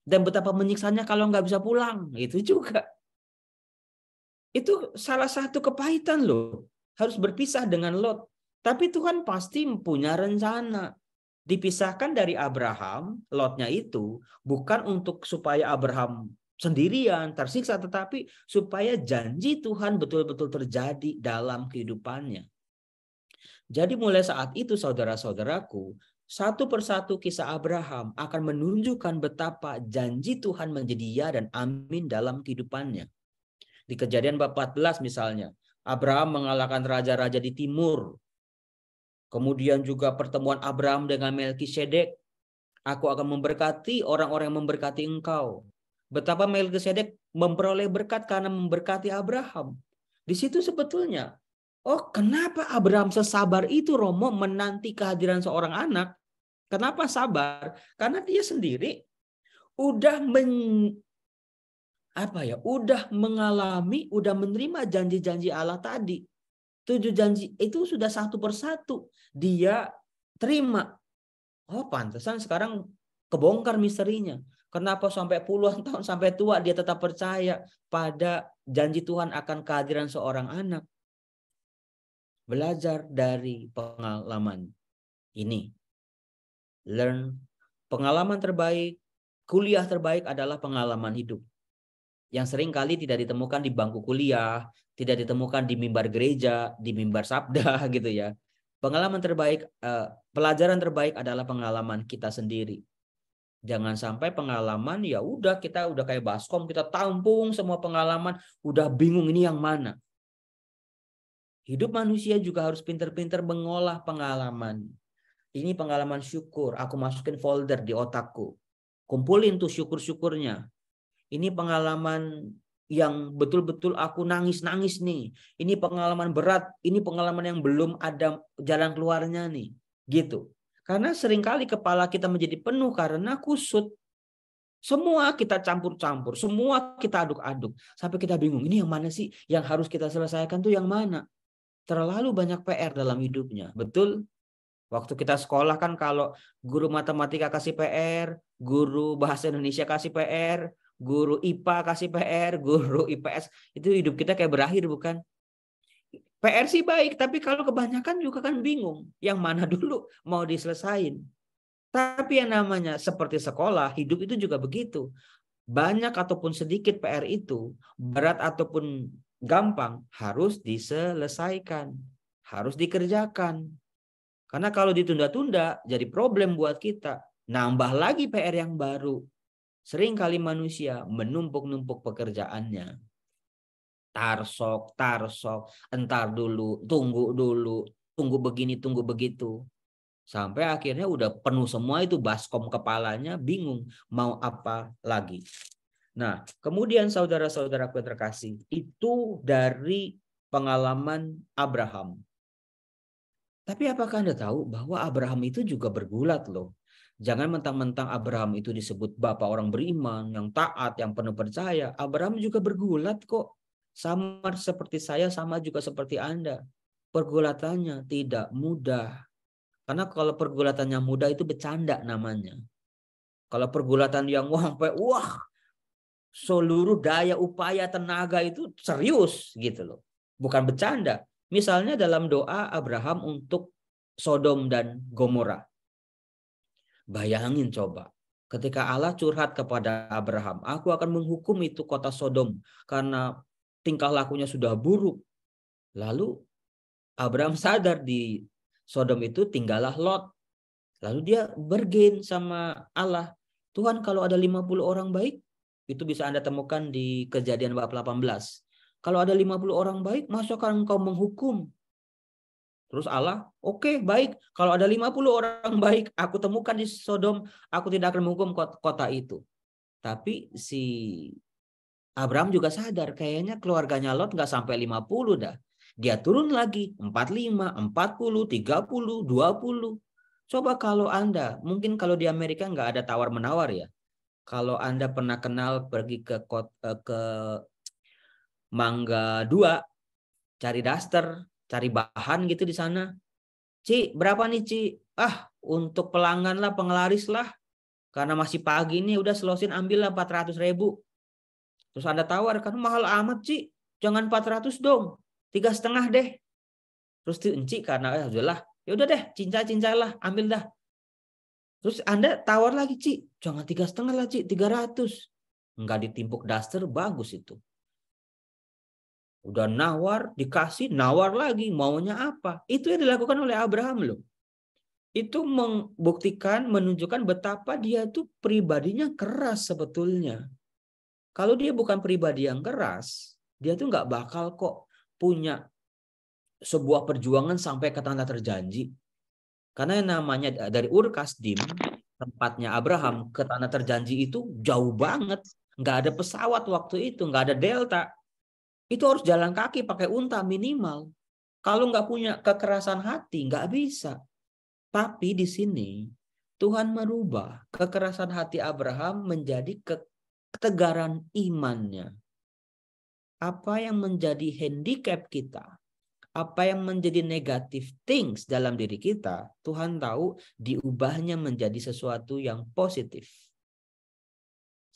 Dan betapa menyiksanya kalau nggak bisa pulang. Itu juga. Itu salah satu kepahitan loh. Harus berpisah dengan Lot. Tapi Tuhan pasti punya rencana. Dipisahkan dari Abraham, lotnya itu bukan untuk supaya Abraham sendirian, tersiksa, tetapi supaya janji Tuhan betul-betul terjadi dalam kehidupannya. Jadi mulai saat itu saudara-saudaraku, satu persatu kisah Abraham akan menunjukkan betapa janji Tuhan menjadi ya dan amin dalam kehidupannya. Di kejadian bab 14 misalnya, Abraham mengalahkan raja-raja di timur Kemudian juga pertemuan Abraham dengan Melkisedek. Aku akan memberkati orang-orang yang memberkati engkau. Betapa Melkisedek memperoleh berkat karena memberkati Abraham. Di situ sebetulnya, oh kenapa Abraham sesabar itu Romo menanti kehadiran seorang anak? Kenapa sabar? Karena dia sendiri udah men, apa ya, udah mengalami, udah menerima janji-janji Allah tadi Tujuh janji itu sudah satu persatu dia terima. Oh pantesan sekarang kebongkar misterinya. Kenapa sampai puluhan tahun sampai tua dia tetap percaya pada janji Tuhan akan kehadiran seorang anak. Belajar dari pengalaman ini. Learn pengalaman terbaik, kuliah terbaik adalah pengalaman hidup yang sering kali tidak ditemukan di bangku kuliah, tidak ditemukan di mimbar gereja, di mimbar sabda gitu ya. Pengalaman terbaik, eh, pelajaran terbaik adalah pengalaman kita sendiri. Jangan sampai pengalaman ya udah kita udah kayak baskom kita tampung semua pengalaman, udah bingung ini yang mana. Hidup manusia juga harus pintar-pintar mengolah pengalaman. Ini pengalaman syukur, aku masukin folder di otakku. Kumpulin tuh syukur-syukurnya, ini pengalaman yang betul-betul aku nangis-nangis nih. Ini pengalaman berat, ini pengalaman yang belum ada jalan keluarnya nih. Gitu. Karena seringkali kepala kita menjadi penuh karena kusut. Semua kita campur-campur, semua kita aduk-aduk. Sampai kita bingung, ini yang mana sih? Yang harus kita selesaikan tuh yang mana? Terlalu banyak PR dalam hidupnya, betul? Waktu kita sekolah kan kalau guru matematika kasih PR, guru bahasa Indonesia kasih PR, guru IPA kasih PR, guru IPS, itu hidup kita kayak berakhir bukan? PR sih baik, tapi kalau kebanyakan juga kan bingung. Yang mana dulu mau diselesain. Tapi yang namanya seperti sekolah, hidup itu juga begitu. Banyak ataupun sedikit PR itu, berat ataupun gampang, harus diselesaikan. Harus dikerjakan. Karena kalau ditunda-tunda, jadi problem buat kita. Nambah lagi PR yang baru. Seringkali manusia menumpuk-numpuk pekerjaannya. Tarsok, tarsok, entar dulu, tunggu dulu, tunggu begini, tunggu begitu. Sampai akhirnya udah penuh semua itu baskom kepalanya, bingung mau apa lagi. Nah, kemudian saudara-saudaraku terkasih, itu dari pengalaman Abraham. Tapi apakah Anda tahu bahwa Abraham itu juga bergulat loh. Jangan mentang-mentang Abraham itu disebut bapak orang beriman, yang taat, yang penuh percaya. Abraham juga bergulat kok. Sama seperti saya, sama juga seperti Anda. Pergulatannya tidak mudah. Karena kalau pergulatannya mudah itu bercanda namanya. Kalau pergulatan yang wah, sampai, wah seluruh daya upaya tenaga itu serius gitu loh. Bukan bercanda. Misalnya dalam doa Abraham untuk Sodom dan Gomora. Bayangin coba, ketika Allah curhat kepada Abraham, aku akan menghukum itu kota Sodom karena tingkah lakunya sudah buruk. Lalu Abraham sadar di Sodom itu tinggallah Lot. Lalu dia bergen sama Allah. Tuhan kalau ada 50 orang baik, itu bisa Anda temukan di kejadian bab 18. Kalau ada 50 orang baik, masukkan engkau menghukum Terus Allah, oke okay, baik. Kalau ada 50 orang baik, aku temukan di Sodom, aku tidak akan menghukum kota itu. Tapi si Abraham juga sadar, kayaknya keluarganya Lot nggak sampai 50 dah. Dia turun lagi, 45, 40, 30, 20. Coba kalau Anda, mungkin kalau di Amerika nggak ada tawar-menawar ya. Kalau Anda pernah kenal pergi ke kota, eh, ke Mangga 2, cari daster, cari bahan gitu di sana. Ci, berapa nih Ci? Ah, untuk pelanggan lah, penglaris lah. Karena masih pagi nih, udah selosin ambil lah 400 ribu. Terus Anda tawar, kan mahal amat Ci. Jangan 400 dong, tiga setengah deh. Terus Ci karena ya eh, udahlah, ya udah deh, cinca lah, ambil dah. Terus Anda tawar lagi, Ci. Jangan tiga setengah lah, Ci. 300. Enggak ditimpuk daster, bagus itu. Udah nawar, dikasih, nawar lagi, maunya apa? Itu yang dilakukan oleh Abraham loh. Itu membuktikan, menunjukkan betapa dia itu pribadinya keras sebetulnya. Kalau dia bukan pribadi yang keras, dia tuh nggak bakal kok punya sebuah perjuangan sampai ke tanah terjanji. Karena yang namanya eh, dari Ur Kasdim, tempatnya Abraham ke tanah terjanji itu jauh banget. Nggak ada pesawat waktu itu, nggak ada delta itu harus jalan kaki pakai unta minimal. Kalau nggak punya kekerasan hati, nggak bisa. Tapi di sini Tuhan merubah kekerasan hati Abraham menjadi ketegaran imannya. Apa yang menjadi handicap kita, apa yang menjadi negative things dalam diri kita, Tuhan tahu diubahnya menjadi sesuatu yang positif.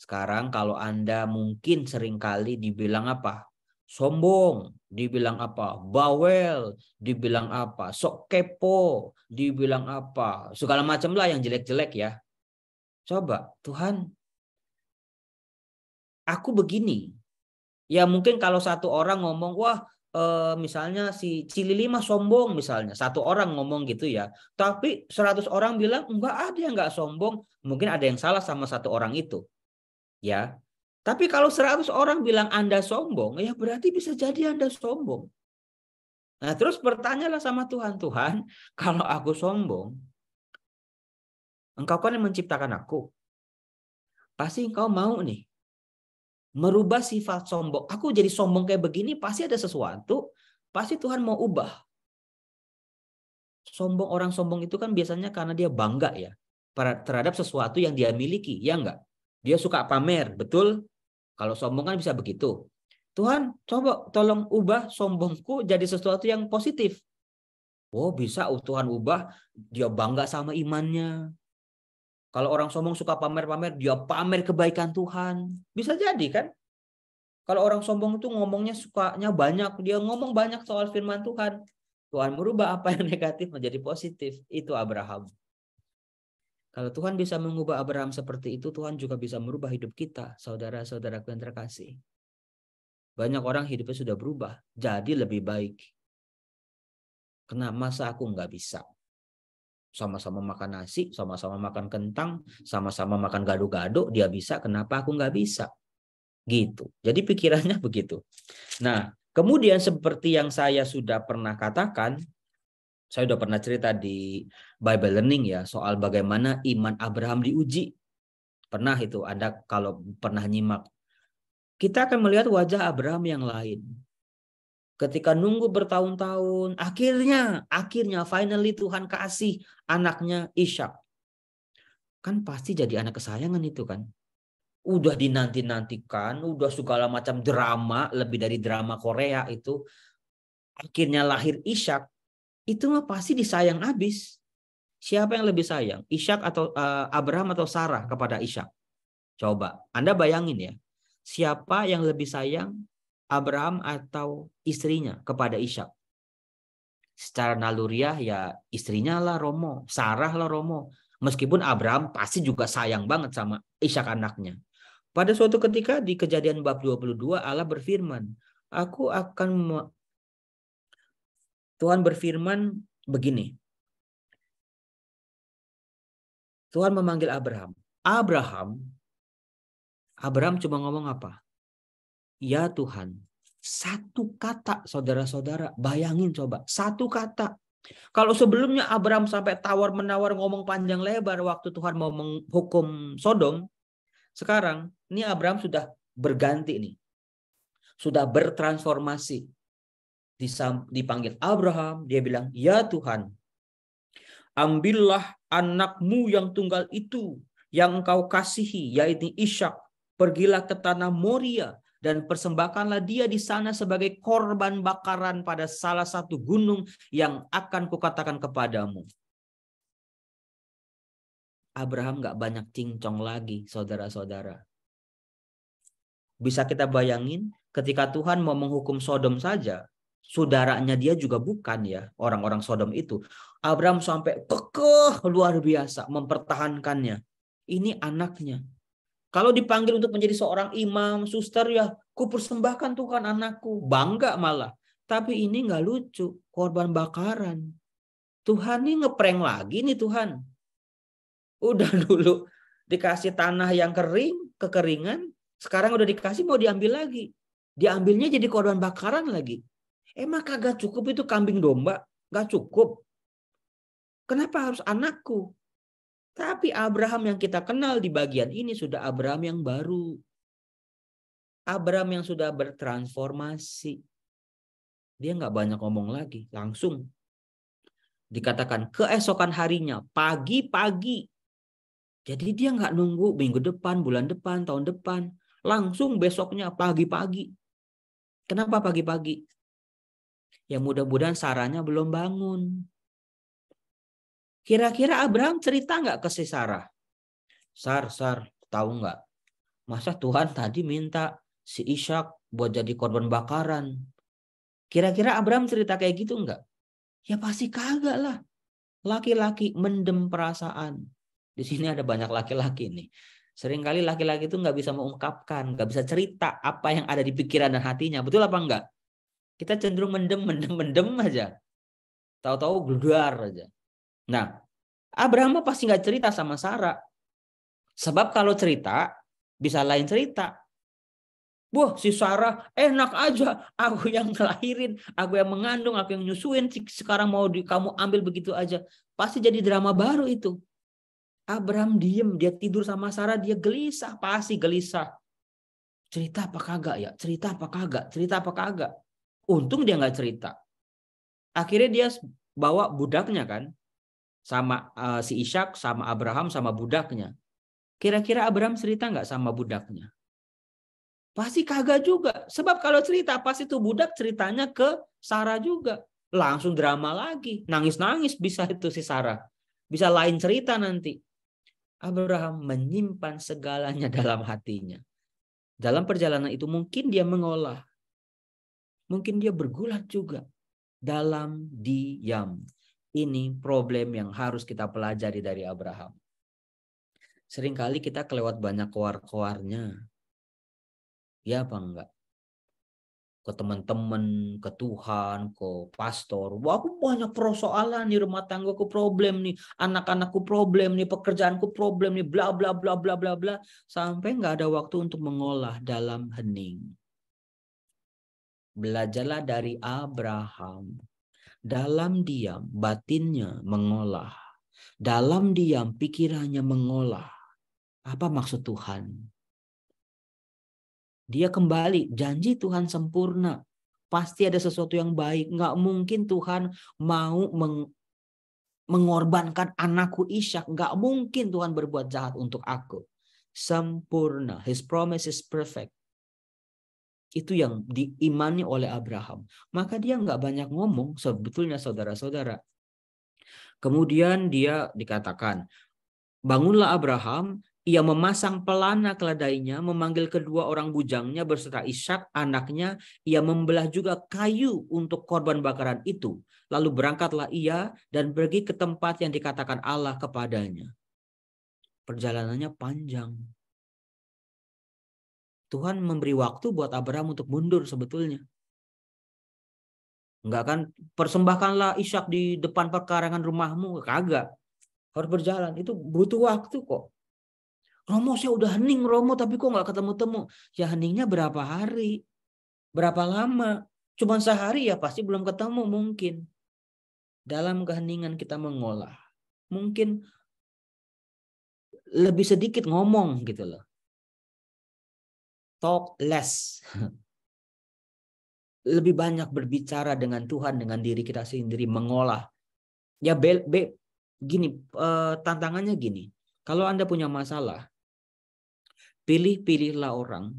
Sekarang kalau Anda mungkin seringkali dibilang apa? sombong, dibilang apa? Bawel, dibilang apa? Sok kepo, dibilang apa? Segala macam lah yang jelek-jelek ya. Coba, Tuhan, aku begini. Ya mungkin kalau satu orang ngomong, wah eh, misalnya si Cili Lima sombong misalnya. Satu orang ngomong gitu ya. Tapi seratus orang bilang, enggak ada yang enggak sombong. Mungkin ada yang salah sama satu orang itu. Ya, tapi kalau 100 orang bilang Anda sombong, ya berarti bisa jadi Anda sombong. Nah, terus bertanyalah sama Tuhan, Tuhan, kalau aku sombong, Engkau kan yang menciptakan aku. Pasti engkau mau nih merubah sifat sombong. Aku jadi sombong kayak begini, pasti ada sesuatu, pasti Tuhan mau ubah. Sombong orang sombong itu kan biasanya karena dia bangga ya terhadap sesuatu yang dia miliki, ya enggak? Dia suka pamer, betul? Kalau sombong kan bisa begitu. Tuhan, coba tolong ubah sombongku jadi sesuatu yang positif. Oh, bisa oh, Tuhan ubah dia bangga sama imannya. Kalau orang sombong suka pamer-pamer, dia pamer kebaikan Tuhan. Bisa jadi kan? Kalau orang sombong itu ngomongnya sukanya banyak, dia ngomong banyak soal firman Tuhan. Tuhan merubah apa yang negatif menjadi positif. Itu Abraham. Kalau Tuhan bisa mengubah Abraham seperti itu, Tuhan juga bisa merubah hidup kita, saudara-saudaraku yang terkasih. Banyak orang hidupnya sudah berubah, jadi lebih baik. Kenapa masa aku nggak bisa? Sama-sama makan nasi, sama-sama makan kentang, sama-sama makan gado-gado, dia bisa, kenapa aku nggak bisa? Gitu. Jadi pikirannya begitu. Nah, kemudian seperti yang saya sudah pernah katakan, saya udah pernah cerita di Bible Learning ya soal bagaimana iman Abraham diuji. Pernah itu Anda kalau pernah nyimak. Kita akan melihat wajah Abraham yang lain. Ketika nunggu bertahun-tahun, akhirnya, akhirnya, finally Tuhan kasih anaknya Ishak. Kan pasti jadi anak kesayangan itu kan udah dinanti-nantikan, udah segala macam drama, lebih dari drama Korea itu. Akhirnya lahir Ishak, itu mah pasti disayang abis. Siapa yang lebih sayang? Ishak atau uh, Abraham atau Sarah kepada Ishak? Coba, Anda bayangin ya. Siapa yang lebih sayang Abraham atau istrinya kepada Ishak? Secara naluriah ya istrinya lah Romo, Sarah lah Romo. Meskipun Abraham pasti juga sayang banget sama Ishak anaknya. Pada suatu ketika di kejadian bab 22 Allah berfirman, Aku akan Tuhan berfirman begini. Tuhan memanggil Abraham. Abraham, Abraham cuma ngomong apa? Ya Tuhan, satu kata saudara-saudara, bayangin coba, satu kata. Kalau sebelumnya Abraham sampai tawar-menawar ngomong panjang lebar waktu Tuhan mau menghukum Sodom, sekarang ini Abraham sudah berganti nih. Sudah bertransformasi dipanggil Abraham, dia bilang, "Ya Tuhan, ambillah anakmu yang tunggal itu yang engkau kasihi, yaitu Ishak. Pergilah ke tanah Moria dan persembahkanlah dia di sana sebagai korban bakaran pada salah satu gunung yang akan kukatakan kepadamu." Abraham gak banyak cincong lagi, saudara-saudara. Bisa kita bayangin ketika Tuhan mau menghukum Sodom saja, saudaranya dia juga bukan ya orang-orang Sodom itu. Abraham sampai kekeh luar biasa mempertahankannya. Ini anaknya. Kalau dipanggil untuk menjadi seorang imam, suster ya, ku persembahkan Tuhan anakku. Bangga malah. Tapi ini nggak lucu, korban bakaran. Tuhan ini ngepreng lagi nih Tuhan. Udah dulu dikasih tanah yang kering, kekeringan. Sekarang udah dikasih mau diambil lagi. Diambilnya jadi korban bakaran lagi Emang kagak cukup itu kambing domba? Gak cukup. Kenapa harus anakku? Tapi Abraham yang kita kenal di bagian ini sudah Abraham yang baru. Abraham yang sudah bertransformasi. Dia nggak banyak ngomong lagi, langsung dikatakan keesokan harinya, pagi-pagi. Jadi dia nggak nunggu minggu depan, bulan depan, tahun depan. Langsung besoknya pagi-pagi. Kenapa pagi-pagi? yang mudah-mudahan saranya belum bangun. Kira-kira Abraham cerita nggak ke si Sarah? Sar, Sar, tahu nggak? Masa Tuhan tadi minta si Ishak buat jadi korban bakaran. Kira-kira Abraham cerita kayak gitu nggak? Ya pasti kagak lah. Laki-laki mendem perasaan. Di sini ada banyak laki-laki nih. Seringkali laki-laki itu nggak bisa mengungkapkan, nggak bisa cerita apa yang ada di pikiran dan hatinya. Betul apa enggak? Kita cenderung mendem, mendem, mendem aja. Tahu-tahu gelugar aja. Nah, Abraham pasti nggak cerita sama Sarah. Sebab kalau cerita, bisa lain cerita. Wah, si Sarah enak aja. Aku yang ngelahirin, aku yang mengandung, aku yang nyusuin. Sekarang mau di, kamu ambil begitu aja. Pasti jadi drama baru itu. Abraham diem, dia tidur sama Sarah, dia gelisah, pasti gelisah. Cerita apa kagak ya? Cerita apa kagak? Cerita apa kagak? Untung dia nggak cerita. Akhirnya dia bawa budaknya kan, sama uh, si Ishak, sama Abraham, sama budaknya. Kira-kira Abraham cerita nggak sama budaknya? Pasti kagak juga. Sebab kalau cerita, pasti itu budak ceritanya ke Sarah juga. Langsung drama lagi. Nangis-nangis bisa itu si Sarah. Bisa lain cerita nanti. Abraham menyimpan segalanya dalam hatinya. Dalam perjalanan itu mungkin dia mengolah. Mungkin dia bergulat juga dalam diam. Ini problem yang harus kita pelajari dari Abraham. Seringkali kita kelewat banyak keluar koarnya Ya apa enggak? ke teman-teman, ke Tuhan, ke pastor. Wah, aku banyak persoalan nih rumah tangga aku problem nih, anak-anakku problem nih, pekerjaanku problem nih, bla bla bla bla bla bla sampai enggak ada waktu untuk mengolah dalam hening. Belajarlah dari Abraham. Dalam diam batinnya mengolah. Dalam diam pikirannya mengolah. Apa maksud Tuhan? Dia kembali, janji Tuhan sempurna. Pasti ada sesuatu yang baik. Nggak mungkin Tuhan mau meng mengorbankan anakku Ishak. Nggak mungkin Tuhan berbuat jahat untuk aku. Sempurna. His promise is perfect. Itu yang diimani oleh Abraham. Maka dia nggak banyak ngomong sebetulnya saudara-saudara. Kemudian dia dikatakan, bangunlah Abraham, ia memasang pelana keledainya, memanggil kedua orang bujangnya berserta Ishak anaknya, ia membelah juga kayu untuk korban bakaran itu. Lalu berangkatlah ia dan pergi ke tempat yang dikatakan Allah kepadanya. Perjalanannya panjang, Tuhan memberi waktu buat Abraham untuk mundur sebetulnya. Enggak kan persembahkanlah Ishak di depan perkarangan rumahmu, kagak. Harus berjalan, itu butuh waktu kok. Romo saya udah hening Romo tapi kok nggak ketemu-temu. Ya heningnya berapa hari? Berapa lama? Cuman sehari ya pasti belum ketemu mungkin. Dalam keheningan kita mengolah. Mungkin lebih sedikit ngomong gitu loh talk less. Lebih banyak berbicara dengan Tuhan, dengan diri kita sendiri, mengolah. Ya, be, be, gini, eh, tantangannya gini. Kalau Anda punya masalah, pilih-pilihlah orang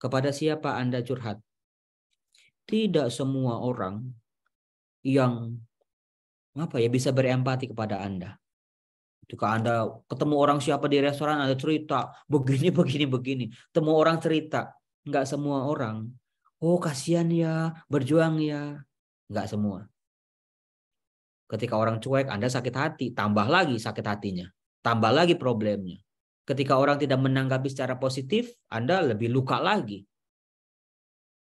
kepada siapa Anda curhat. Tidak semua orang yang apa ya bisa berempati kepada Anda. Ketika Anda ketemu orang siapa di restoran, Anda cerita, begini, begini, begini. Temu orang cerita. Nggak semua orang, oh kasihan ya, berjuang ya. Nggak semua. Ketika orang cuek, Anda sakit hati. Tambah lagi sakit hatinya. Tambah lagi problemnya. Ketika orang tidak menanggapi secara positif, Anda lebih luka lagi.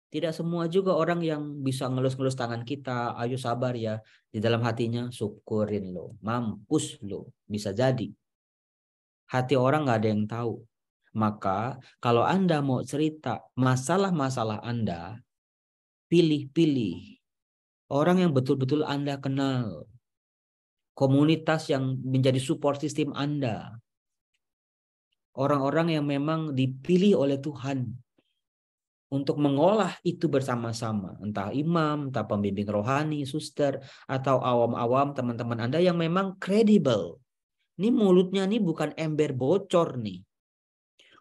Tidak semua juga orang yang bisa ngelus-ngelus tangan kita, ayo sabar ya. Di dalam hatinya, syukurin lo, mampus lo, bisa jadi. Hati orang nggak ada yang tahu. Maka kalau Anda mau cerita masalah-masalah Anda, pilih-pilih orang yang betul-betul Anda kenal. Komunitas yang menjadi support system Anda. Orang-orang yang memang dipilih oleh Tuhan untuk mengolah itu bersama-sama, entah imam, entah pembimbing rohani, suster, atau awam-awam teman-teman Anda yang memang kredibel. Ini mulutnya nih bukan ember bocor nih.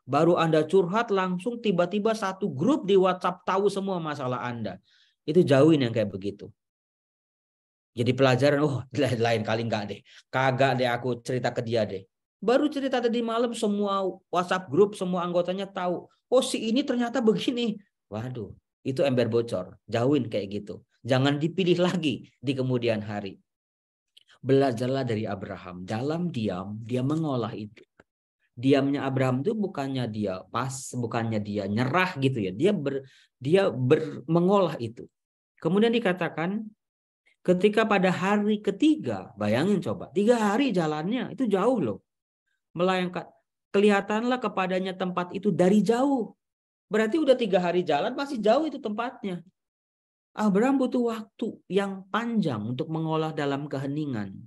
Baru Anda curhat langsung tiba-tiba satu grup di WhatsApp tahu semua masalah Anda. Itu jauhin yang kayak begitu. Jadi pelajaran, oh lain kali nggak deh. Kagak deh aku cerita ke dia deh. Baru cerita tadi malam semua WhatsApp grup, semua anggotanya tahu. Oh si ini ternyata begini. Waduh, itu ember bocor. Jauhin kayak gitu. Jangan dipilih lagi di kemudian hari. Belajarlah dari Abraham. Dalam diam, dia mengolah itu. Diamnya Abraham itu bukannya dia pas, bukannya dia nyerah gitu ya. Dia ber, dia ber, mengolah itu. Kemudian dikatakan ketika pada hari ketiga, bayangin coba, tiga hari jalannya itu jauh loh melayangkan kelihatanlah kepadanya tempat itu dari jauh. Berarti udah tiga hari jalan masih jauh itu tempatnya. Abraham butuh waktu yang panjang untuk mengolah dalam keheningan.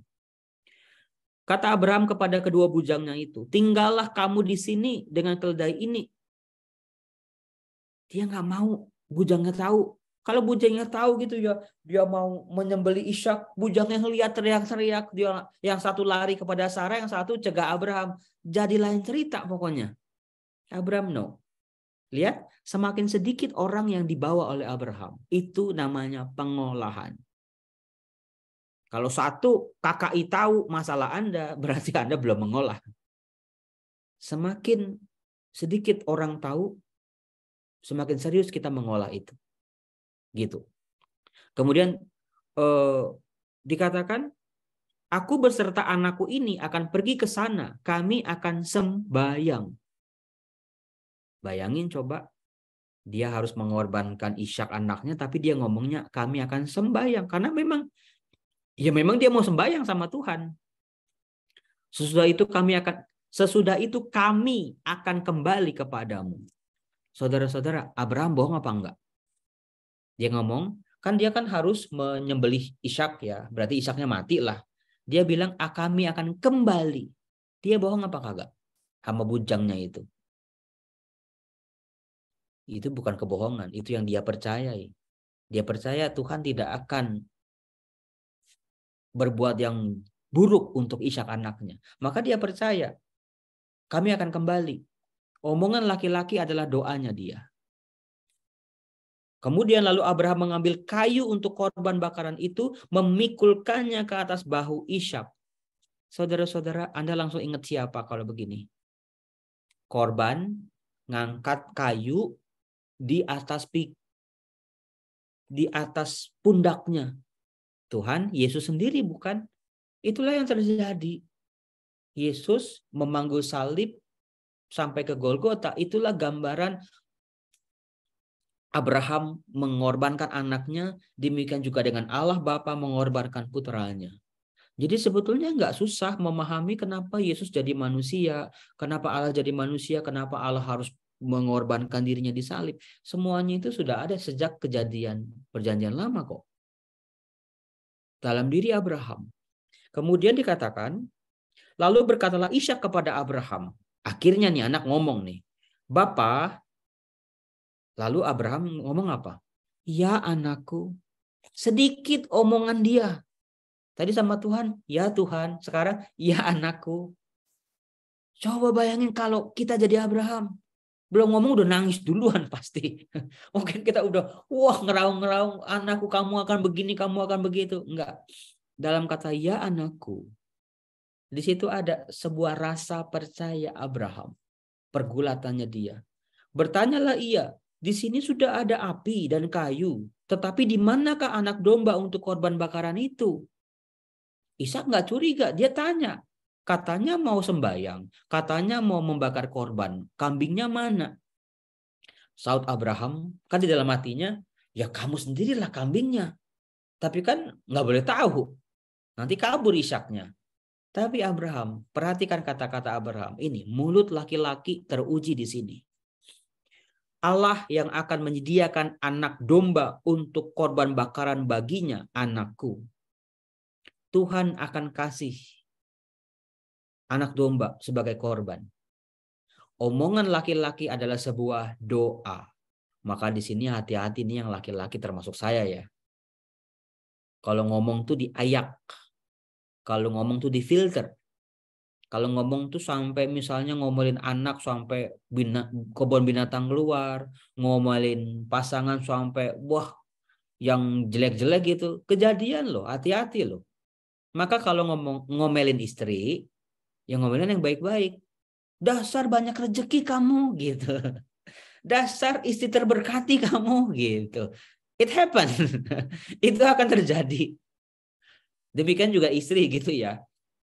Kata Abraham kepada kedua bujangnya itu, tinggallah kamu di sini dengan keledai ini. Dia nggak mau bujangnya tahu kalau bujangnya tahu gitu ya, dia mau menyembeli Ishak, bujangnya lihat teriak-teriak, dia yang satu lari kepada Sarah, yang satu cegah Abraham. Jadi lain cerita pokoknya. Abraham no. Lihat, semakin sedikit orang yang dibawa oleh Abraham. Itu namanya pengolahan. Kalau satu KKI tahu masalah Anda, berarti Anda belum mengolah. Semakin sedikit orang tahu, semakin serius kita mengolah itu gitu. Kemudian eh, dikatakan aku beserta anakku ini akan pergi ke sana, kami akan sembayang. Bayangin coba dia harus mengorbankan isyak anaknya tapi dia ngomongnya kami akan sembayang karena memang ya memang dia mau sembayang sama Tuhan. Sesudah itu kami akan sesudah itu kami akan kembali kepadamu. Saudara-saudara, Abraham bohong apa enggak? dia ngomong kan dia kan harus menyembelih Ishak ya berarti Ishaknya mati lah dia bilang ah, kami akan kembali dia bohong apa kagak sama bujangnya itu itu bukan kebohongan itu yang dia percayai dia percaya Tuhan tidak akan berbuat yang buruk untuk Ishak anaknya maka dia percaya kami akan kembali omongan laki-laki adalah doanya dia Kemudian lalu Abraham mengambil kayu untuk korban bakaran itu, memikulkannya ke atas bahu Ishak. Saudara-saudara, Anda langsung ingat siapa kalau begini? Korban ngangkat kayu di atas pik di atas pundaknya. Tuhan Yesus sendiri bukan? Itulah yang terjadi. Yesus memanggul salib sampai ke Golgota itulah gambaran Abraham mengorbankan anaknya, demikian juga dengan Allah Bapa mengorbankan putranya. Jadi sebetulnya nggak susah memahami kenapa Yesus jadi manusia, kenapa Allah jadi manusia, kenapa Allah harus mengorbankan dirinya di salib. Semuanya itu sudah ada sejak kejadian perjanjian lama kok. Dalam diri Abraham. Kemudian dikatakan, lalu berkatalah Ishak kepada Abraham. Akhirnya nih anak ngomong nih, Bapak, Lalu Abraham ngomong apa? Ya anakku. Sedikit omongan dia. Tadi sama Tuhan, ya Tuhan. Sekarang, ya anakku. Coba bayangin kalau kita jadi Abraham. Belum ngomong udah nangis duluan pasti. Mungkin kita udah, wah ngeraung-ngeraung. Anakku kamu akan begini, kamu akan begitu. Enggak. Dalam kata ya anakku. Di situ ada sebuah rasa percaya Abraham. Pergulatannya dia. Bertanyalah ia, di sini sudah ada api dan kayu, tetapi di manakah anak domba untuk korban bakaran itu? Ishak nggak curiga, dia tanya. Katanya mau sembayang, katanya mau membakar korban, kambingnya mana? Saud Abraham kan di dalam hatinya, ya kamu sendirilah kambingnya. Tapi kan nggak boleh tahu. Nanti kabur Ishaknya. Tapi Abraham, perhatikan kata-kata Abraham. Ini mulut laki-laki teruji di sini. Allah yang akan menyediakan anak domba untuk korban bakaran baginya, anakku. Tuhan akan kasih anak domba sebagai korban. Omongan laki-laki adalah sebuah doa. Maka di sini hati-hati nih yang laki-laki termasuk saya ya. Kalau ngomong tuh diayak. Kalau ngomong tuh difilter. Kalau ngomong tuh sampai misalnya ngomelin anak sampai bina, kebun binatang keluar, ngomelin pasangan sampai wah yang jelek-jelek gitu. Kejadian loh, hati-hati loh. Maka kalau ngomong ngomelin istri, yang ngomelin yang baik-baik. Dasar banyak rezeki kamu gitu. Dasar istri terberkati kamu gitu. It happen. Itu akan terjadi. Demikian juga istri gitu ya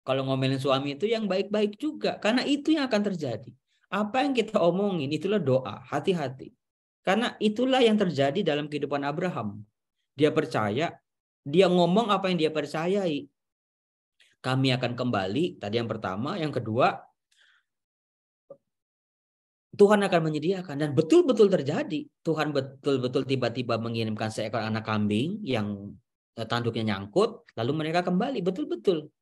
kalau ngomelin suami itu yang baik-baik juga. Karena itu yang akan terjadi. Apa yang kita omongin itulah doa. Hati-hati. Karena itulah yang terjadi dalam kehidupan Abraham. Dia percaya. Dia ngomong apa yang dia percayai. Kami akan kembali. Tadi yang pertama. Yang kedua. Tuhan akan menyediakan dan betul-betul terjadi. Tuhan betul-betul tiba-tiba mengirimkan seekor anak kambing yang eh, tanduknya nyangkut, lalu mereka kembali betul-betul.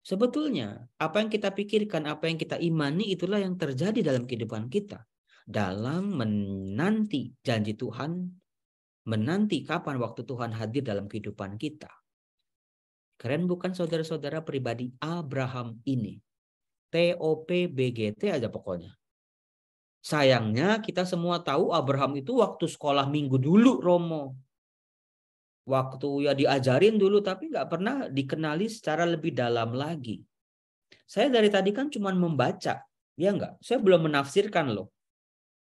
Sebetulnya, apa yang kita pikirkan, apa yang kita imani, itulah yang terjadi dalam kehidupan kita. Dalam menanti janji Tuhan, menanti kapan waktu Tuhan hadir dalam kehidupan kita. Keren bukan saudara-saudara pribadi Abraham ini. T-O-P-B-G-T aja pokoknya. Sayangnya kita semua tahu Abraham itu waktu sekolah minggu dulu Romo waktu ya diajarin dulu tapi nggak pernah dikenali secara lebih dalam lagi. Saya dari tadi kan cuma membaca, ya nggak? Saya belum menafsirkan loh.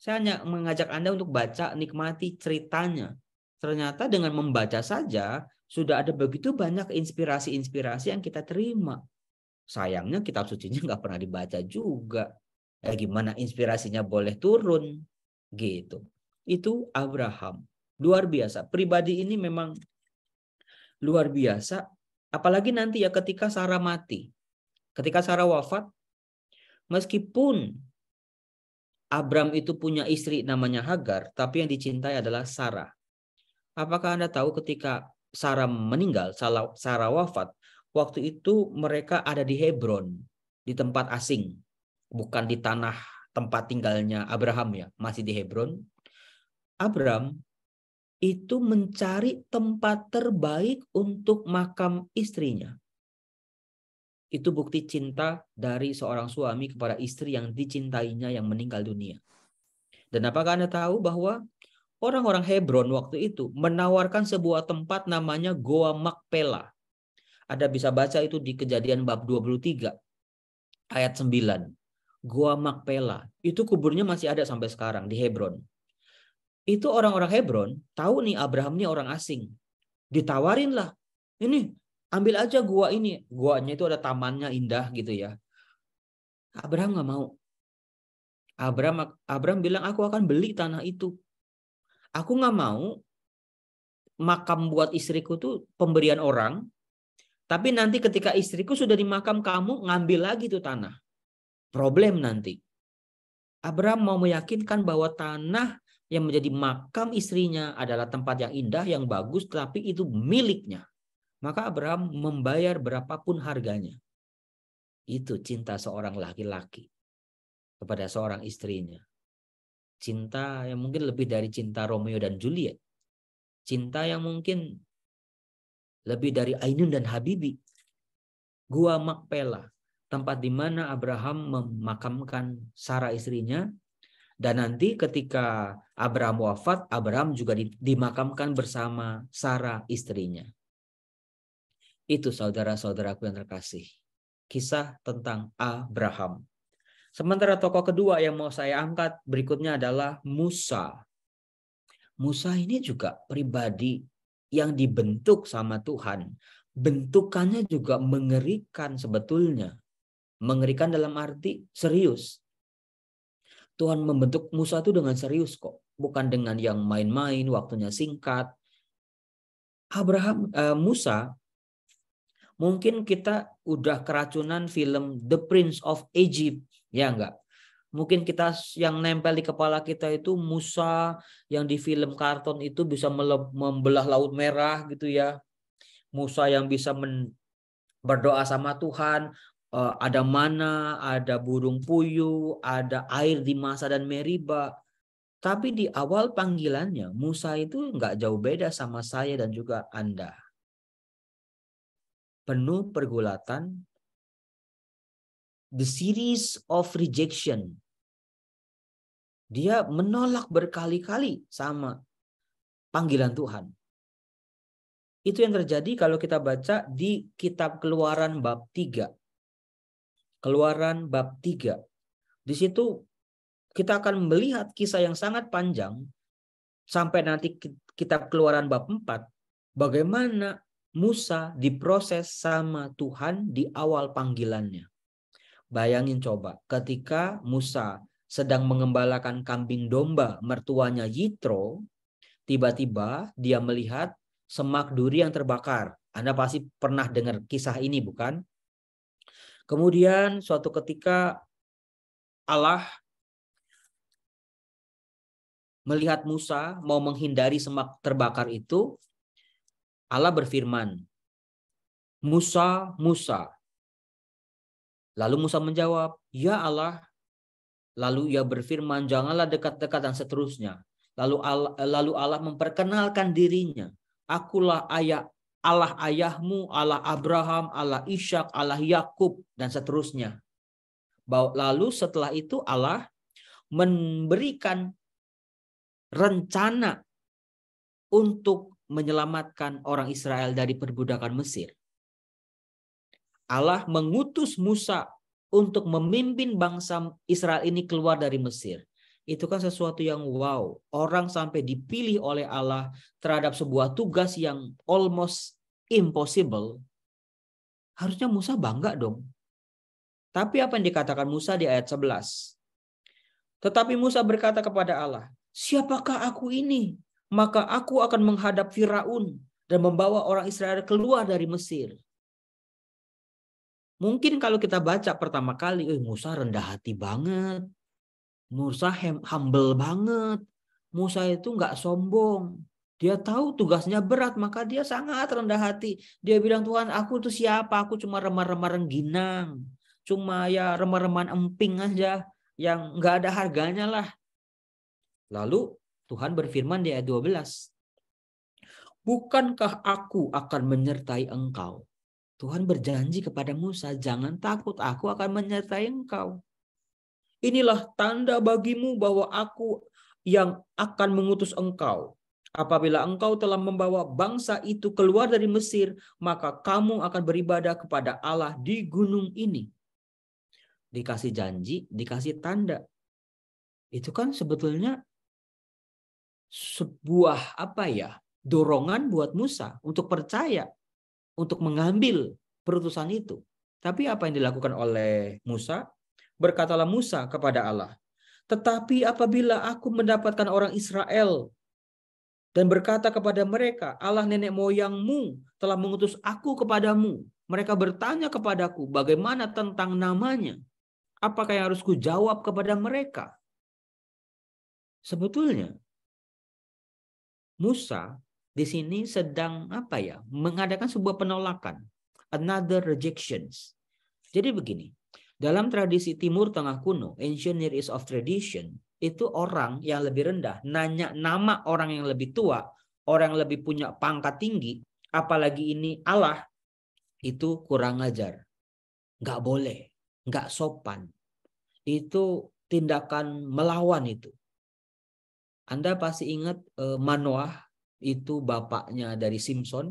Saya hanya mengajak Anda untuk baca, nikmati ceritanya. Ternyata dengan membaca saja sudah ada begitu banyak inspirasi-inspirasi yang kita terima. Sayangnya kitab sucinya nggak pernah dibaca juga. Ya gimana inspirasinya boleh turun gitu. Itu Abraham. Luar biasa. Pribadi ini memang luar biasa. Apalagi nanti ya ketika Sarah mati. Ketika Sarah wafat, meskipun Abram itu punya istri namanya Hagar, tapi yang dicintai adalah Sarah. Apakah Anda tahu ketika Sarah meninggal, Sarah wafat, waktu itu mereka ada di Hebron, di tempat asing, bukan di tanah tempat tinggalnya Abraham ya, masih di Hebron. Abram itu mencari tempat terbaik untuk makam istrinya. Itu bukti cinta dari seorang suami kepada istri yang dicintainya yang meninggal dunia. Dan apakah Anda tahu bahwa orang-orang Hebron waktu itu menawarkan sebuah tempat namanya Goa Makpela. Anda bisa baca itu di kejadian bab 23 ayat 9. Goa Makpela. Itu kuburnya masih ada sampai sekarang di Hebron itu orang-orang Hebron tahu nih Abraham ini orang asing. Ditawarin lah. Ini ambil aja gua ini. Guanya itu ada tamannya indah gitu ya. Abraham nggak mau. Abraham Abraham bilang aku akan beli tanah itu. Aku nggak mau makam buat istriku tuh pemberian orang. Tapi nanti ketika istriku sudah di makam kamu ngambil lagi tuh tanah. Problem nanti. Abraham mau meyakinkan bahwa tanah yang menjadi makam istrinya adalah tempat yang indah, yang bagus, tapi itu miliknya. Maka Abraham membayar berapapun harganya. Itu cinta seorang laki-laki kepada seorang istrinya. Cinta yang mungkin lebih dari cinta Romeo dan Juliet. Cinta yang mungkin lebih dari Ainun dan Habibi. Gua Makpela, tempat di mana Abraham memakamkan Sarah istrinya dan nanti ketika Abraham wafat, Abraham juga dimakamkan bersama Sarah istrinya. Itu saudara-saudaraku yang terkasih. Kisah tentang Abraham. Sementara tokoh kedua yang mau saya angkat berikutnya adalah Musa. Musa ini juga pribadi yang dibentuk sama Tuhan. Bentukannya juga mengerikan sebetulnya. Mengerikan dalam arti serius. Tuhan membentuk Musa itu dengan serius kok, bukan dengan yang main-main, waktunya singkat. Abraham uh, Musa mungkin kita udah keracunan film The Prince of Egypt, ya enggak? Mungkin kita yang nempel di kepala kita itu Musa yang di film karton itu bisa membelah laut merah gitu ya. Musa yang bisa berdoa sama Tuhan, Eh, ada mana, ada burung puyuh, ada air di Masa dan Meriba. Tapi di awal panggilannya Musa itu nggak jauh beda sama saya dan juga Anda. Penuh pergulatan, the series of rejection. Dia menolak berkali-kali sama panggilan Tuhan. Itu yang terjadi kalau kita baca di kitab Keluaran bab 3 Keluaran bab 3. Di situ kita akan melihat kisah yang sangat panjang sampai nanti kitab Keluaran bab 4 bagaimana Musa diproses sama Tuhan di awal panggilannya. Bayangin coba, ketika Musa sedang mengembalakan kambing domba mertuanya Yitro, tiba-tiba dia melihat semak duri yang terbakar. Anda pasti pernah dengar kisah ini, bukan? Kemudian suatu ketika Allah melihat Musa mau menghindari semak terbakar itu, Allah berfirman, "Musa, Musa." Lalu Musa menjawab, "Ya Allah." Lalu ia berfirman, "Janganlah dekat-dekat dan seterusnya." Lalu Allah, lalu Allah memperkenalkan dirinya, "Akulah ayah Allah ayahmu, Allah Abraham, Allah Ishak, Allah Yakub dan seterusnya. Lalu setelah itu Allah memberikan rencana untuk menyelamatkan orang Israel dari perbudakan Mesir. Allah mengutus Musa untuk memimpin bangsa Israel ini keluar dari Mesir itu kan sesuatu yang wow. Orang sampai dipilih oleh Allah terhadap sebuah tugas yang almost impossible. Harusnya Musa bangga dong. Tapi apa yang dikatakan Musa di ayat 11? Tetapi Musa berkata kepada Allah, "Siapakah aku ini? Maka aku akan menghadap Firaun dan membawa orang Israel keluar dari Mesir." Mungkin kalau kita baca pertama kali, "Eh, Musa rendah hati banget. Musa humble banget. Musa itu nggak sombong. Dia tahu tugasnya berat, maka dia sangat rendah hati. Dia bilang, Tuhan, aku itu siapa? Aku cuma remar-remar rengginang. Cuma ya remar-remar emping aja. Yang nggak ada harganya lah. Lalu Tuhan berfirman di ayat 12. Bukankah aku akan menyertai engkau? Tuhan berjanji kepada Musa, jangan takut, aku akan menyertai engkau. Inilah tanda bagimu bahwa aku yang akan mengutus engkau. Apabila engkau telah membawa bangsa itu keluar dari Mesir, maka kamu akan beribadah kepada Allah di gunung ini. Dikasih janji, dikasih tanda. Itu kan sebetulnya sebuah apa ya? dorongan buat Musa untuk percaya, untuk mengambil perutusan itu. Tapi apa yang dilakukan oleh Musa? berkatalah Musa kepada Allah, "Tetapi apabila aku mendapatkan orang Israel dan berkata kepada mereka, Allah nenek moyangmu telah mengutus aku kepadamu. Mereka bertanya kepadaku, bagaimana tentang namanya? Apakah yang harus kujawab kepada mereka?" Sebetulnya Musa di sini sedang apa ya? Mengadakan sebuah penolakan, another rejections. Jadi begini, dalam tradisi Timur Tengah kuno, engineer is of tradition, itu orang yang lebih rendah. Nanya nama orang yang lebih tua, orang yang lebih punya pangkat tinggi, apalagi ini Allah, itu kurang ajar. Nggak boleh, nggak sopan. Itu tindakan melawan itu. Anda pasti ingat eh, Manoah itu bapaknya dari Simpson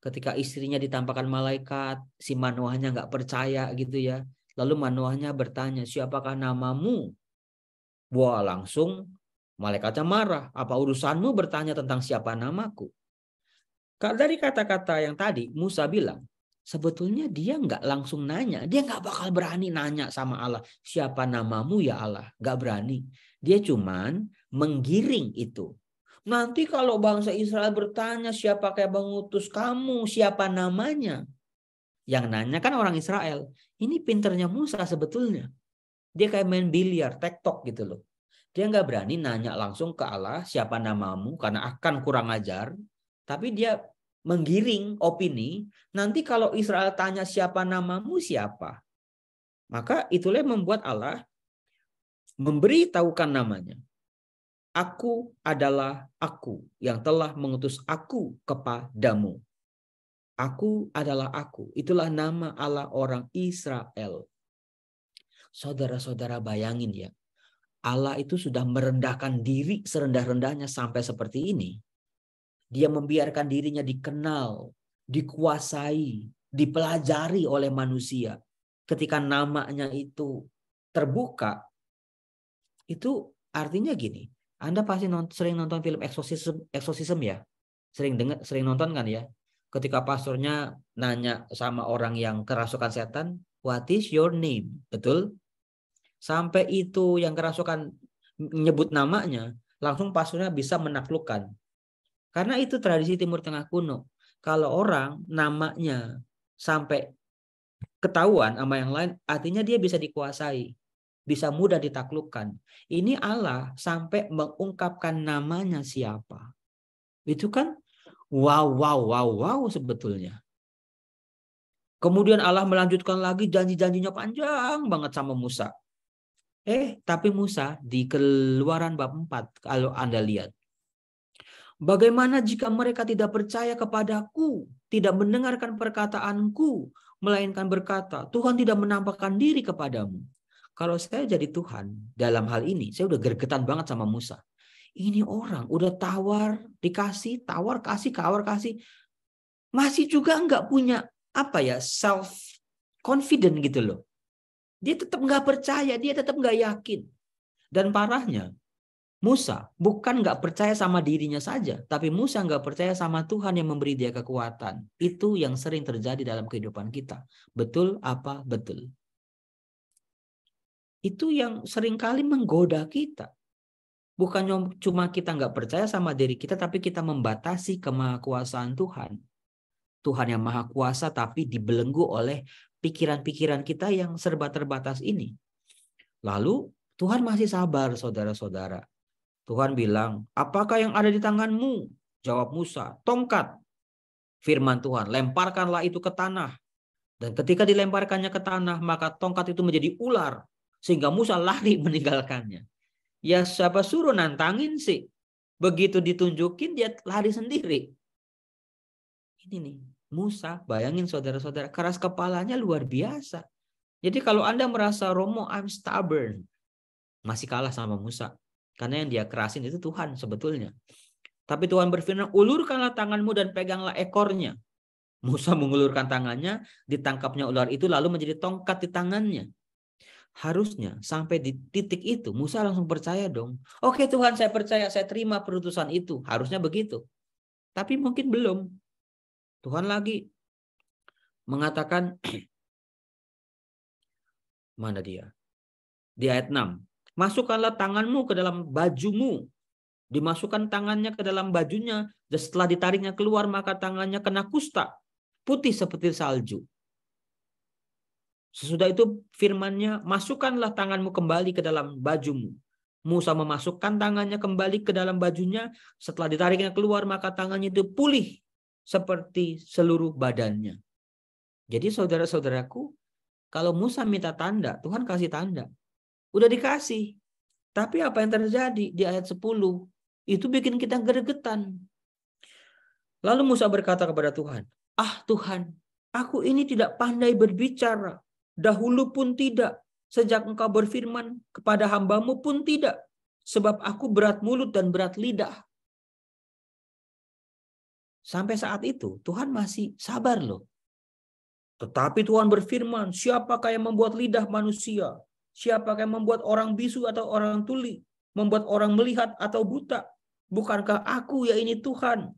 ketika istrinya ditampakkan malaikat, si Manoahnya nggak percaya gitu ya. Lalu Manoahnya bertanya, siapakah namamu? Wah langsung malaikatnya marah. Apa urusanmu bertanya tentang siapa namaku? Dari kata-kata yang tadi, Musa bilang, sebetulnya dia nggak langsung nanya. Dia nggak bakal berani nanya sama Allah, siapa namamu ya Allah? Nggak berani. Dia cuman menggiring itu. Nanti kalau bangsa Israel bertanya siapa yang mengutus kamu, siapa namanya? Yang nanya kan orang Israel. Ini pinternya Musa sebetulnya. Dia kayak main biliar, tektok gitu loh. Dia nggak berani nanya langsung ke Allah siapa namamu karena akan kurang ajar. Tapi dia menggiring opini. Nanti kalau Israel tanya siapa namamu siapa? Maka itulah yang membuat Allah memberitahukan namanya. Aku adalah aku yang telah mengutus aku kepadamu. Aku adalah aku. Itulah nama Allah orang Israel. Saudara-saudara bayangin ya. Allah itu sudah merendahkan diri serendah-rendahnya sampai seperti ini. Dia membiarkan dirinya dikenal, dikuasai, dipelajari oleh manusia. Ketika namanya itu terbuka, itu artinya gini, anda pasti nonton, sering nonton film eksorsisme, eksorsisme ya? Sering dengar, sering nonton kan ya? Ketika pastornya nanya sama orang yang kerasukan setan, "What is your name?" Betul? Sampai itu yang kerasukan menyebut namanya, langsung pastornya bisa menaklukkan. Karena itu tradisi Timur Tengah kuno. Kalau orang namanya sampai ketahuan sama yang lain, artinya dia bisa dikuasai bisa mudah ditaklukkan. Ini Allah sampai mengungkapkan namanya siapa. Itu kan wow, wow, wow, wow sebetulnya. Kemudian Allah melanjutkan lagi janji-janjinya panjang banget sama Musa. Eh, tapi Musa di keluaran bab 4 kalau Anda lihat. Bagaimana jika mereka tidak percaya kepadaku, tidak mendengarkan perkataanku, melainkan berkata, Tuhan tidak menampakkan diri kepadamu. Kalau saya jadi Tuhan dalam hal ini, saya udah gergetan banget sama Musa. Ini orang udah tawar dikasih, tawar kasih, kawar kasih, masih juga nggak punya apa ya self confident gitu loh. Dia tetap nggak percaya, dia tetap nggak yakin. Dan parahnya, Musa bukan nggak percaya sama dirinya saja, tapi Musa nggak percaya sama Tuhan yang memberi dia kekuatan. Itu yang sering terjadi dalam kehidupan kita. Betul apa betul? itu yang seringkali menggoda kita. Bukan cuma kita nggak percaya sama diri kita, tapi kita membatasi kemahakuasaan Tuhan. Tuhan yang maha kuasa, tapi dibelenggu oleh pikiran-pikiran kita yang serba terbatas ini. Lalu Tuhan masih sabar, saudara-saudara. Tuhan bilang, apakah yang ada di tanganmu? Jawab Musa, tongkat. Firman Tuhan, lemparkanlah itu ke tanah. Dan ketika dilemparkannya ke tanah, maka tongkat itu menjadi ular sehingga Musa lari meninggalkannya. Ya siapa suruh nantangin sih? Begitu ditunjukin dia lari sendiri. Ini nih, Musa, bayangin saudara-saudara, keras kepalanya luar biasa. Jadi kalau Anda merasa Romo, I'm stubborn. Masih kalah sama Musa. Karena yang dia kerasin itu Tuhan sebetulnya. Tapi Tuhan berfirman, ulurkanlah tanganmu dan peganglah ekornya. Musa mengulurkan tangannya, ditangkapnya ular itu lalu menjadi tongkat di tangannya. Harusnya sampai di titik itu Musa langsung percaya dong. Oke Tuhan saya percaya, saya terima perutusan itu. Harusnya begitu. Tapi mungkin belum. Tuhan lagi mengatakan mana dia? Di ayat 6. Masukkanlah tanganmu ke dalam bajumu. Dimasukkan tangannya ke dalam bajunya. Dan setelah ditariknya keluar maka tangannya kena kusta. Putih seperti salju. Sesudah itu firmannya, masukkanlah tanganmu kembali ke dalam bajumu. Musa memasukkan tangannya kembali ke dalam bajunya. Setelah ditariknya keluar, maka tangannya itu pulih seperti seluruh badannya. Jadi saudara-saudaraku, kalau Musa minta tanda, Tuhan kasih tanda. Udah dikasih. Tapi apa yang terjadi di ayat 10? Itu bikin kita gergetan. Lalu Musa berkata kepada Tuhan, Ah Tuhan, aku ini tidak pandai berbicara. Dahulu pun tidak, sejak engkau berfirman kepada hambamu pun tidak, sebab aku berat mulut dan berat lidah. Sampai saat itu Tuhan masih sabar loh. Tetapi Tuhan berfirman, siapakah yang membuat lidah manusia? Siapakah yang membuat orang bisu atau orang tuli? Membuat orang melihat atau buta? Bukankah aku ya ini Tuhan?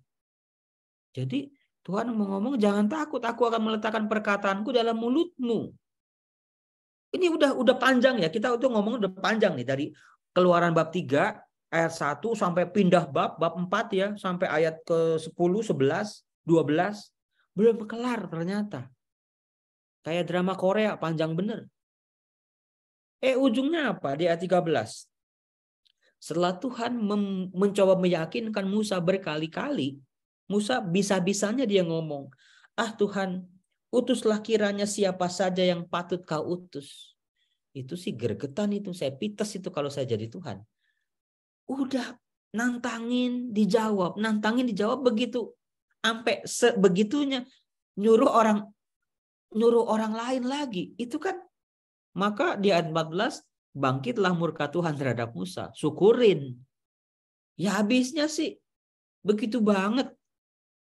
Jadi Tuhan mengomong jangan takut, aku akan meletakkan perkataanku dalam mulutmu. Ini udah udah panjang ya. Kita itu ngomong udah panjang nih dari Keluaran bab 3 ayat 1 sampai pindah bab bab 4 ya sampai ayat ke 10, 11, 12 belum kelar ternyata. Kayak drama Korea panjang bener. Eh ujungnya apa di ayat 13? Setelah Tuhan mencoba meyakinkan Musa berkali-kali, Musa bisa-bisanya dia ngomong, "Ah Tuhan, Utuslah kiranya siapa saja yang patut kau utus. Itu sih gergetan itu. Saya pites itu kalau saya jadi Tuhan. Udah nantangin dijawab. Nantangin dijawab begitu. Sampai sebegitunya nyuruh orang nyuruh orang lain lagi. Itu kan maka di ayat 14 bangkitlah murka Tuhan terhadap Musa. Syukurin. Ya habisnya sih begitu banget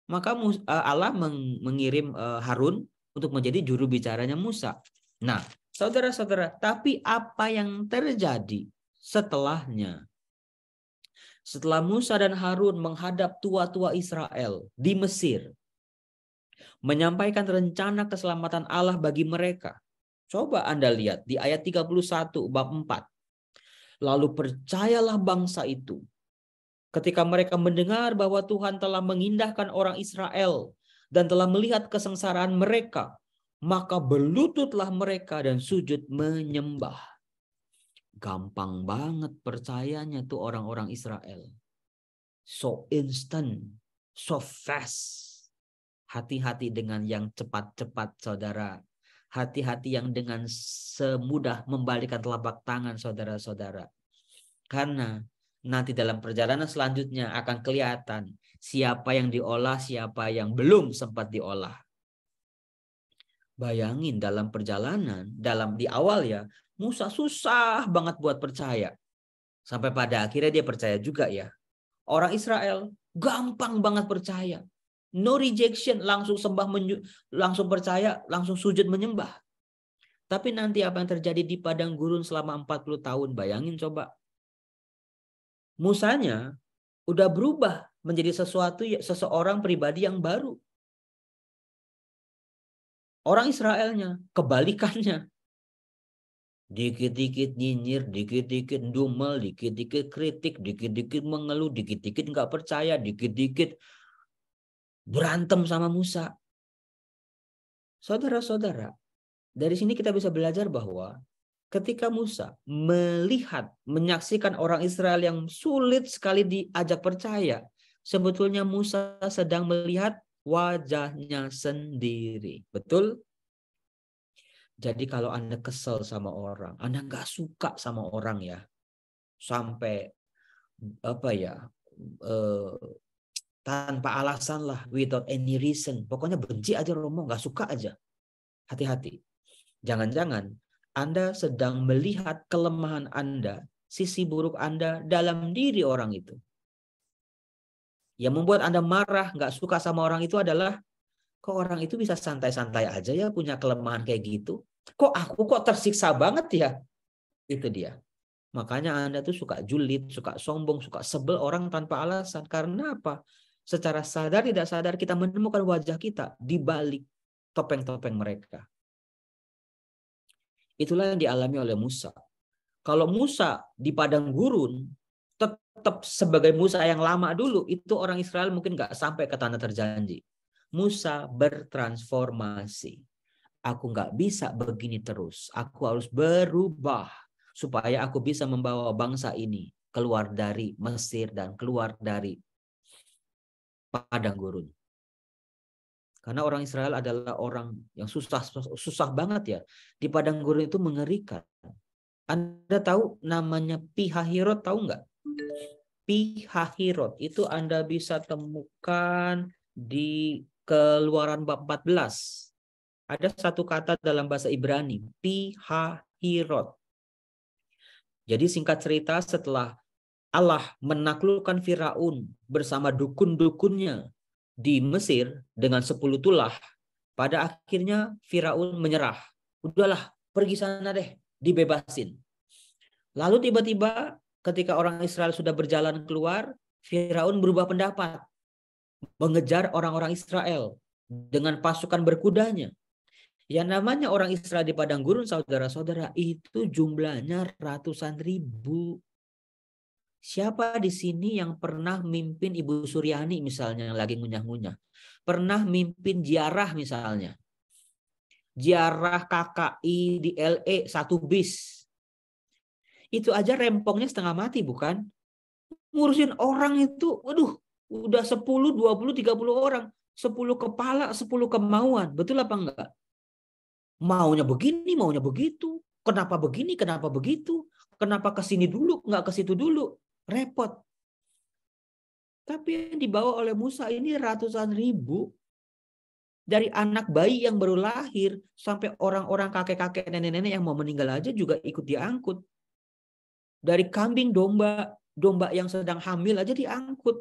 maka eh, Allah mengirim eh, Harun untuk menjadi juru bicaranya Musa. Nah, saudara-saudara, tapi apa yang terjadi setelahnya? Setelah Musa dan Harun menghadap tua-tua Israel di Mesir, menyampaikan rencana keselamatan Allah bagi mereka. Coba Anda lihat di ayat 31 bab 4. Lalu percayalah bangsa itu ketika mereka mendengar bahwa Tuhan telah mengindahkan orang Israel dan telah melihat kesengsaraan mereka, maka berlututlah mereka dan sujud menyembah. Gampang banget percayanya tuh orang-orang Israel. So instant, so fast. Hati-hati dengan yang cepat-cepat saudara. Hati-hati yang dengan semudah membalikan telapak tangan saudara-saudara. Karena nanti dalam perjalanan selanjutnya akan kelihatan siapa yang diolah, siapa yang belum sempat diolah. Bayangin dalam perjalanan, dalam di awal ya, Musa susah banget buat percaya. Sampai pada akhirnya dia percaya juga ya. Orang Israel gampang banget percaya. No rejection, langsung sembah langsung percaya, langsung sujud menyembah. Tapi nanti apa yang terjadi di padang gurun selama 40 tahun, bayangin coba. Musanya udah berubah menjadi sesuatu ya, seseorang pribadi yang baru. Orang Israelnya kebalikannya. Dikit-dikit nyinyir, dikit-dikit dumel, dikit-dikit kritik, dikit-dikit mengeluh, dikit-dikit nggak percaya, dikit-dikit berantem sama Musa. Saudara-saudara, dari sini kita bisa belajar bahwa ketika Musa melihat, menyaksikan orang Israel yang sulit sekali diajak percaya, sebetulnya Musa sedang melihat wajahnya sendiri. Betul? Jadi kalau Anda kesel sama orang, Anda nggak suka sama orang ya, sampai apa ya, eh, tanpa alasan lah, without any reason. Pokoknya benci aja romo, nggak suka aja. Hati-hati. Jangan-jangan anda sedang melihat kelemahan Anda, sisi buruk Anda dalam diri orang itu. Yang membuat Anda marah, nggak suka sama orang itu adalah, kok orang itu bisa santai-santai aja ya punya kelemahan kayak gitu? Kok aku kok tersiksa banget ya? Itu dia. Makanya Anda tuh suka julid, suka sombong, suka sebel orang tanpa alasan. Karena apa? Secara sadar tidak sadar kita menemukan wajah kita di balik topeng-topeng mereka. Itulah yang dialami oleh Musa. Kalau Musa di padang gurun, tetap sebagai Musa yang lama dulu, itu orang Israel mungkin nggak sampai ke tanah terjanji. Musa bertransformasi. Aku nggak bisa begini terus. Aku harus berubah supaya aku bisa membawa bangsa ini keluar dari Mesir dan keluar dari padang gurun. Karena orang Israel adalah orang yang susah susah banget ya. Di padang gurun itu mengerikan. Anda tahu namanya Pihahirot tahu nggak? Pihahirot itu Anda bisa temukan di keluaran bab 14. Ada satu kata dalam bahasa Ibrani, Pihahirot. Jadi singkat cerita setelah Allah menaklukkan Firaun bersama dukun-dukunnya di Mesir dengan sepuluh tulah, pada akhirnya Firaun menyerah. Udahlah, pergi sana deh, dibebasin. Lalu tiba-tiba ketika orang Israel sudah berjalan keluar, Firaun berubah pendapat, mengejar orang-orang Israel dengan pasukan berkudanya. Yang namanya orang Israel di padang gurun saudara-saudara itu jumlahnya ratusan ribu. Siapa di sini yang pernah mimpin Ibu Suryani misalnya yang lagi ngunyah-ngunyah? Pernah mimpin jiarah misalnya? Jiarah KKI di LE satu bis. Itu aja rempongnya setengah mati bukan? Ngurusin orang itu, waduh, udah 10, 20, 30 orang. 10 kepala, 10 kemauan. Betul apa enggak? Maunya begini, maunya begitu. Kenapa begini, kenapa begitu? Kenapa ke sini dulu, enggak ke situ dulu? repot. Tapi yang dibawa oleh Musa ini ratusan ribu dari anak bayi yang baru lahir sampai orang-orang kakek-kakek nenek-nenek yang mau meninggal aja juga ikut diangkut. Dari kambing domba, domba yang sedang hamil aja diangkut.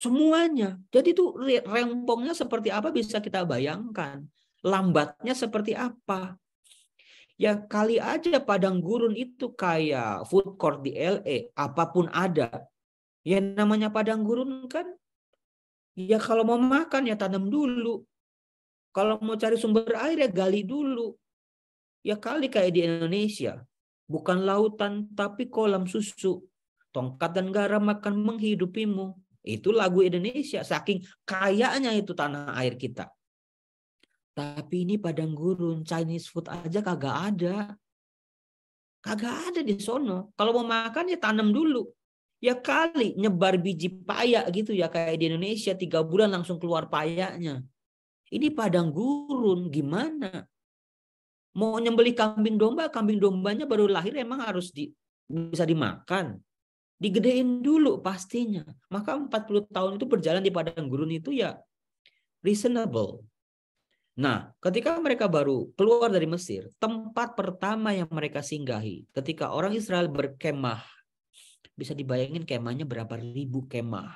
Semuanya. Jadi itu rempongnya seperti apa bisa kita bayangkan. Lambatnya seperti apa. Ya kali aja padang gurun itu kayak food court di LA, apapun ada. Ya namanya padang gurun kan, ya kalau mau makan ya tanam dulu. Kalau mau cari sumber air ya gali dulu. Ya kali kayak di Indonesia, bukan lautan tapi kolam susu. Tongkat dan garam akan menghidupimu. Itu lagu Indonesia, saking kayanya itu tanah air kita. Tapi ini padang gurun, Chinese food aja kagak ada. Kagak ada di sono. Kalau mau makan ya tanam dulu. Ya kali nyebar biji paya gitu ya kayak di Indonesia tiga bulan langsung keluar payanya. Ini padang gurun gimana? Mau nyembeli kambing domba, kambing dombanya baru lahir emang harus di, bisa dimakan digedein dulu pastinya. Maka 40 tahun itu berjalan di padang gurun itu ya reasonable. Nah, ketika mereka baru keluar dari Mesir, tempat pertama yang mereka singgahi ketika orang Israel berkemah, bisa dibayangin kemahnya berapa ribu kemah.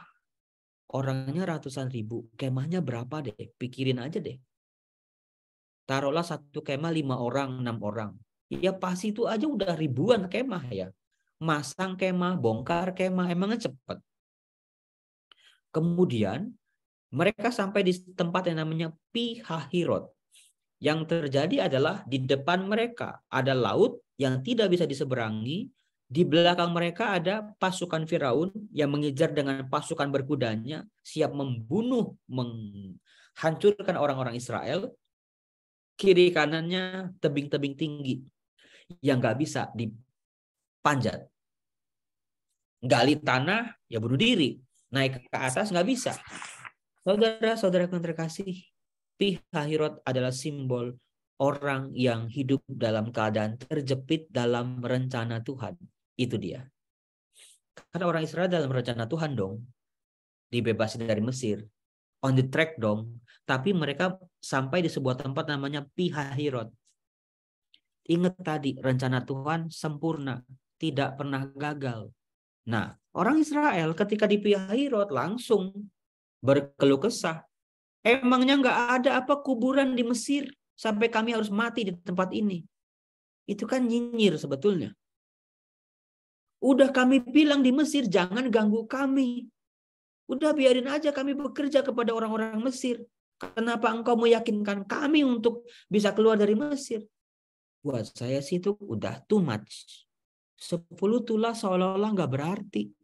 Orangnya ratusan ribu, kemahnya berapa deh? Pikirin aja deh. Taruhlah satu kemah lima orang, enam orang. Ya pasti itu aja udah ribuan kemah ya. Masang kemah, bongkar kemah, emangnya cepat. Kemudian mereka sampai di tempat yang namanya Pihahirot. Yang terjadi adalah di depan mereka ada laut yang tidak bisa diseberangi, di belakang mereka ada pasukan Firaun yang mengejar dengan pasukan berkudanya, siap membunuh, menghancurkan orang-orang Israel. Kiri kanannya tebing-tebing tinggi yang nggak bisa dipanjat. Gali tanah, ya bunuh diri. Naik ke atas nggak bisa. Saudara-saudara yang terkasih, Pihahirot adalah simbol orang yang hidup dalam keadaan terjepit dalam rencana Tuhan. Itu dia. Karena orang Israel dalam rencana Tuhan dong. dibebasin dari Mesir. On the track dong. Tapi mereka sampai di sebuah tempat namanya Pihahirot. Ingat tadi, rencana Tuhan sempurna. Tidak pernah gagal. Nah, orang Israel ketika di Pihahirot langsung berkeluh kesah. Emangnya nggak ada apa kuburan di Mesir sampai kami harus mati di tempat ini? Itu kan nyinyir sebetulnya. Udah kami bilang di Mesir jangan ganggu kami. Udah biarin aja kami bekerja kepada orang-orang Mesir. Kenapa engkau meyakinkan kami untuk bisa keluar dari Mesir? Buat saya sih itu udah too much. Sepuluh tulah seolah-olah nggak berarti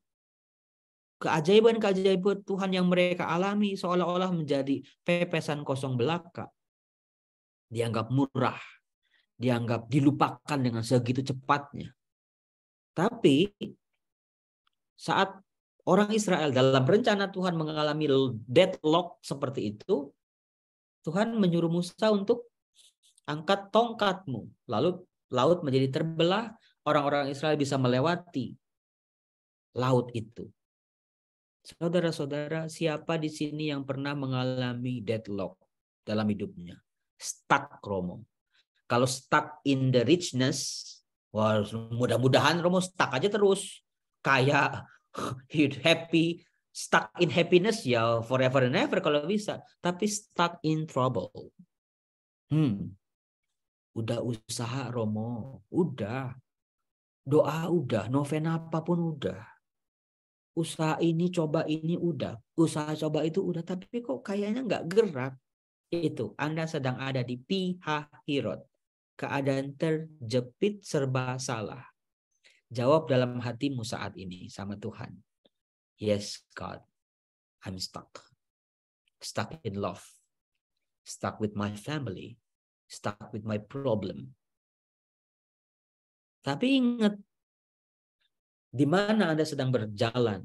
keajaiban-keajaiban Tuhan yang mereka alami seolah-olah menjadi pepesan kosong belaka. Dianggap murah, dianggap dilupakan dengan segitu cepatnya. Tapi saat orang Israel dalam rencana Tuhan mengalami deadlock seperti itu, Tuhan menyuruh Musa untuk angkat tongkatmu. Lalu laut menjadi terbelah, orang-orang Israel bisa melewati laut itu. Saudara-saudara, siapa di sini yang pernah mengalami deadlock dalam hidupnya? Stuck, Romo. Kalau stuck in the richness, wah mudah-mudahan Romo stuck aja terus. Kayak happy, stuck in happiness ya forever and ever kalau bisa. Tapi stuck in trouble. Hmm. Udah usaha Romo, udah. Doa udah, novena apapun udah usaha ini coba ini udah, usaha coba itu udah, tapi kok kayaknya nggak gerak. Itu Anda sedang ada di pihak hirot keadaan terjepit serba salah. Jawab dalam hatimu saat ini sama Tuhan. Yes, God, I'm stuck. Stuck in love. Stuck with my family. Stuck with my problem. Tapi ingat, di mana Anda sedang berjalan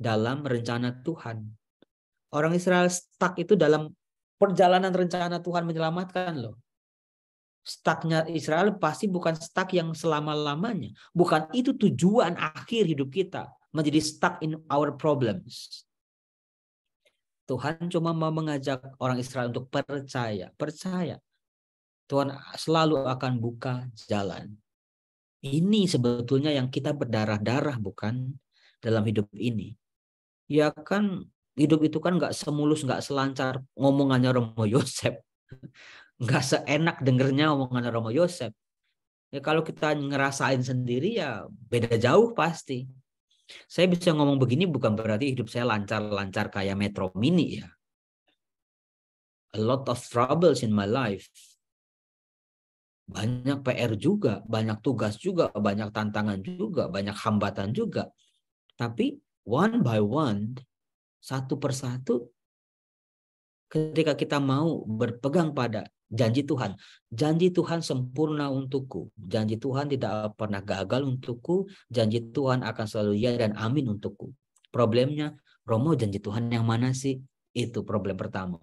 dalam rencana Tuhan. Orang Israel stuck itu dalam perjalanan rencana Tuhan menyelamatkan loh. Stucknya Israel pasti bukan stuck yang selama-lamanya. Bukan itu tujuan akhir hidup kita. Menjadi stuck in our problems. Tuhan cuma mau mengajak orang Israel untuk percaya. Percaya. Tuhan selalu akan buka jalan. Ini sebetulnya yang kita berdarah-darah bukan dalam hidup ini. Ya kan hidup itu kan nggak semulus, nggak selancar ngomongannya Romo Yosep, Nggak seenak dengernya omongannya Romo Yosep. Ya kalau kita ngerasain sendiri ya beda jauh pasti. Saya bisa ngomong begini bukan berarti hidup saya lancar-lancar kayak Metro Mini ya. A lot of troubles in my life banyak PR juga, banyak tugas juga, banyak tantangan juga, banyak hambatan juga. Tapi one by one, satu persatu, ketika kita mau berpegang pada janji Tuhan, janji Tuhan sempurna untukku, janji Tuhan tidak pernah gagal untukku, janji Tuhan akan selalu ya dan amin untukku. Problemnya, Romo janji Tuhan yang mana sih? Itu problem pertama.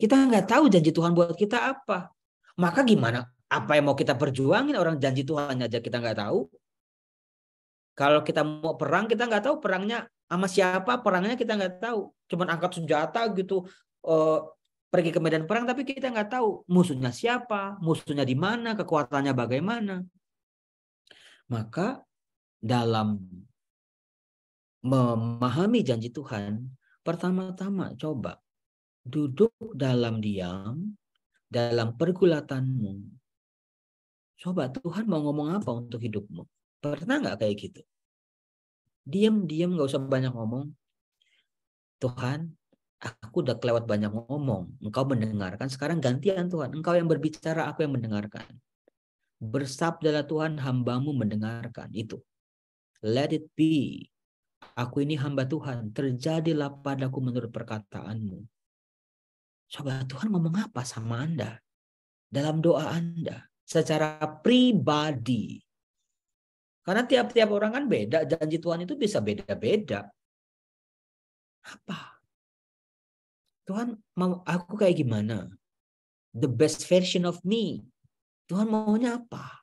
Kita nggak tahu janji Tuhan buat kita apa. Maka gimana apa yang mau kita perjuangin orang janji Tuhan aja kita nggak tahu. Kalau kita mau perang kita nggak tahu perangnya sama siapa, perangnya kita nggak tahu. Cuman angkat senjata gitu eh, pergi ke medan perang tapi kita nggak tahu musuhnya siapa, musuhnya di mana, kekuatannya bagaimana. Maka dalam memahami janji Tuhan, pertama-tama coba duduk dalam diam dalam pergulatanmu Coba Tuhan mau ngomong apa untuk hidupmu? Pernah nggak kayak gitu? Diam-diam nggak usah banyak ngomong. Tuhan, aku udah kelewat banyak ngomong. Engkau mendengarkan, sekarang gantian Tuhan. Engkau yang berbicara, aku yang mendengarkan. Bersabdalah Tuhan, hambamu mendengarkan. Itu. Let it be. Aku ini hamba Tuhan, terjadilah padaku menurut perkataanmu. Coba Tuhan ngomong apa sama Anda? Dalam doa Anda, secara pribadi. Karena tiap-tiap orang kan beda, janji Tuhan itu bisa beda-beda. Apa? Tuhan mau aku kayak gimana? The best version of me. Tuhan maunya apa?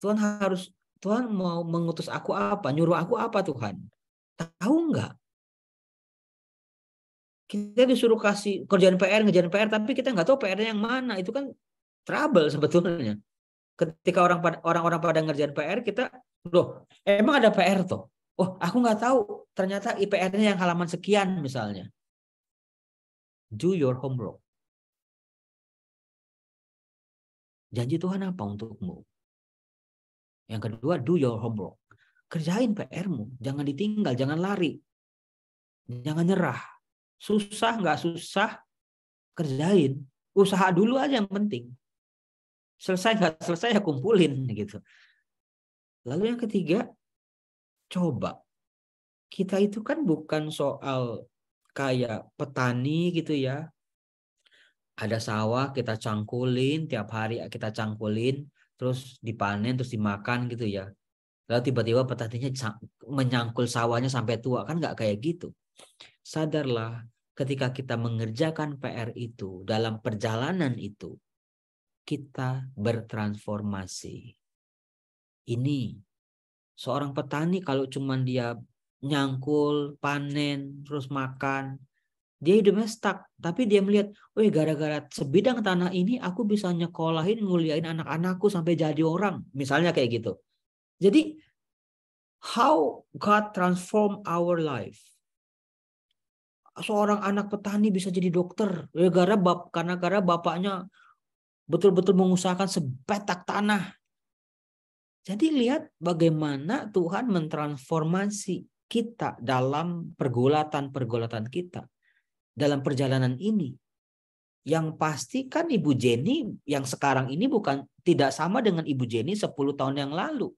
Tuhan harus Tuhan mau mengutus aku apa? Nyuruh aku apa Tuhan? Tahu nggak? Kita disuruh kasih kerjaan PR, ngejalan PR, tapi kita nggak tahu PR-nya yang mana. Itu kan trouble sebetulnya. Ketika orang orang-orang pada ngerjain PR kita, loh, emang ada PR tuh. oh, aku nggak tahu. Ternyata IPR-nya yang halaman sekian misalnya. Do your homework. Janji Tuhan apa untukmu? Yang kedua, do your homework. Kerjain PR-mu. Jangan ditinggal, jangan lari. Jangan nyerah. Susah nggak susah, kerjain. Usaha dulu aja yang penting selesai nggak selesai ya kumpulin gitu. Lalu yang ketiga, coba kita itu kan bukan soal kayak petani gitu ya. Ada sawah kita cangkulin tiap hari kita cangkulin terus dipanen terus dimakan gitu ya. Lalu tiba-tiba petaninya menyangkul sawahnya sampai tua kan nggak kayak gitu. Sadarlah ketika kita mengerjakan PR itu dalam perjalanan itu kita bertransformasi. Ini seorang petani kalau cuman dia nyangkul, panen, terus makan, dia hidupnya stuck. Tapi dia melihat, weh gara-gara sebidang tanah ini aku bisa nyekolahin, nguliahin anak-anakku sampai jadi orang. Misalnya kayak gitu. Jadi, how God transform our life. Seorang anak petani bisa jadi dokter. Gara-gara ya bap, karena gara bapaknya betul-betul mengusahakan sepetak tanah. Jadi lihat bagaimana Tuhan mentransformasi kita dalam pergolatan-pergolatan kita dalam perjalanan ini. Yang pasti kan Ibu Jenny yang sekarang ini bukan tidak sama dengan Ibu Jenny 10 tahun yang lalu,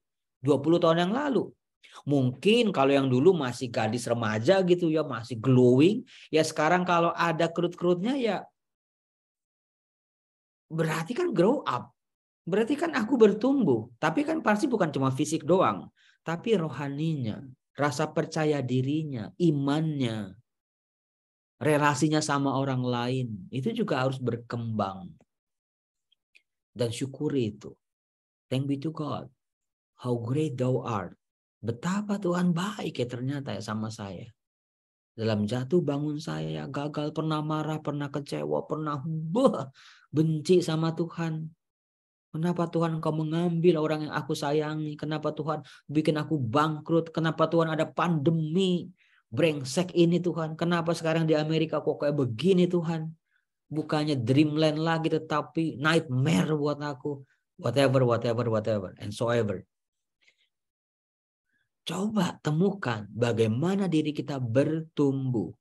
20 tahun yang lalu. Mungkin kalau yang dulu masih gadis remaja gitu ya, masih glowing, ya sekarang kalau ada kerut-kerutnya ya berarti kan grow up. Berarti kan aku bertumbuh. Tapi kan pasti bukan cuma fisik doang. Tapi rohaninya, rasa percaya dirinya, imannya, relasinya sama orang lain. Itu juga harus berkembang. Dan syukuri itu. Thank be to God. How great thou art. Betapa Tuhan baik ya ternyata ya sama saya. Dalam jatuh bangun saya, gagal, pernah marah, pernah kecewa, pernah benci sama Tuhan. Kenapa Tuhan engkau mengambil orang yang aku sayangi? Kenapa Tuhan bikin aku bangkrut? Kenapa Tuhan ada pandemi? Brengsek ini Tuhan. Kenapa sekarang di Amerika kok kayak begini Tuhan? Bukannya dreamland lagi tetapi nightmare buat aku. Whatever, whatever, whatever. And so ever. Coba temukan bagaimana diri kita bertumbuh.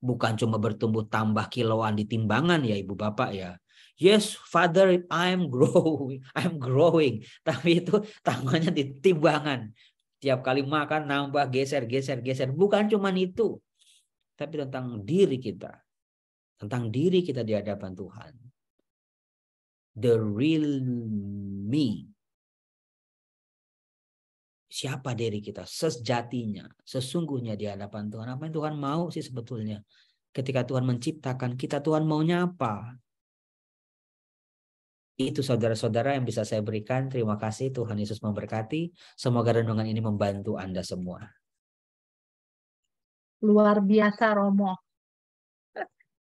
Bukan cuma bertumbuh tambah kiloan di timbangan ya Ibu Bapak ya. Yes, Father, I'm growing, I'm growing. Tapi itu tambahnya di timbangan. Tiap kali makan nambah geser, geser, geser. Bukan cuma itu. Tapi tentang diri kita. Tentang diri kita di hadapan Tuhan. The real me siapa diri kita sejatinya, sesungguhnya di hadapan Tuhan. Apa yang Tuhan mau sih sebetulnya? Ketika Tuhan menciptakan kita, Tuhan maunya apa? Itu saudara-saudara yang bisa saya berikan. Terima kasih Tuhan Yesus memberkati. Semoga renungan ini membantu Anda semua. Luar biasa Romo.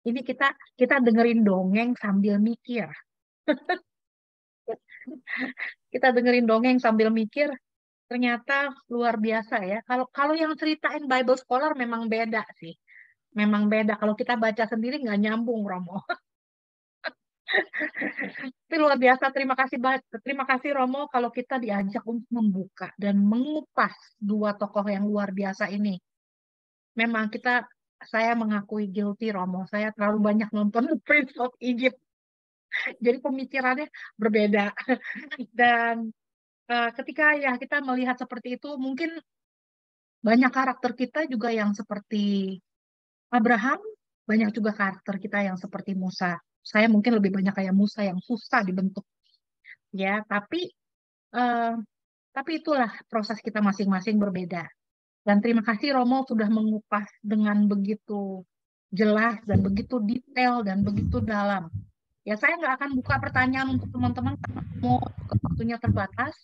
Ini kita kita dengerin dongeng sambil mikir. kita dengerin dongeng sambil mikir ternyata luar biasa ya. Kalau kalau yang ceritain Bible Scholar memang beda sih. Memang beda. Kalau kita baca sendiri nggak nyambung, Romo. Tapi luar biasa. Terima kasih terima kasih Romo kalau kita diajak untuk membuka dan mengupas dua tokoh yang luar biasa ini. Memang kita saya mengakui guilty Romo. Saya terlalu banyak nonton The Prince of Egypt. Jadi pemikirannya berbeda. Dan Eh, ketika ya kita melihat seperti itu mungkin banyak karakter kita juga yang seperti Abraham, banyak juga karakter kita yang seperti Musa. Saya mungkin lebih banyak kayak Musa yang susah dibentuk. Ya, tapi eh, tapi itulah proses kita masing-masing berbeda. Dan terima kasih Romo sudah mengupas dengan begitu jelas dan begitu detail dan begitu dalam Ya saya nggak akan buka pertanyaan untuk teman-teman mau waktunya terbatas.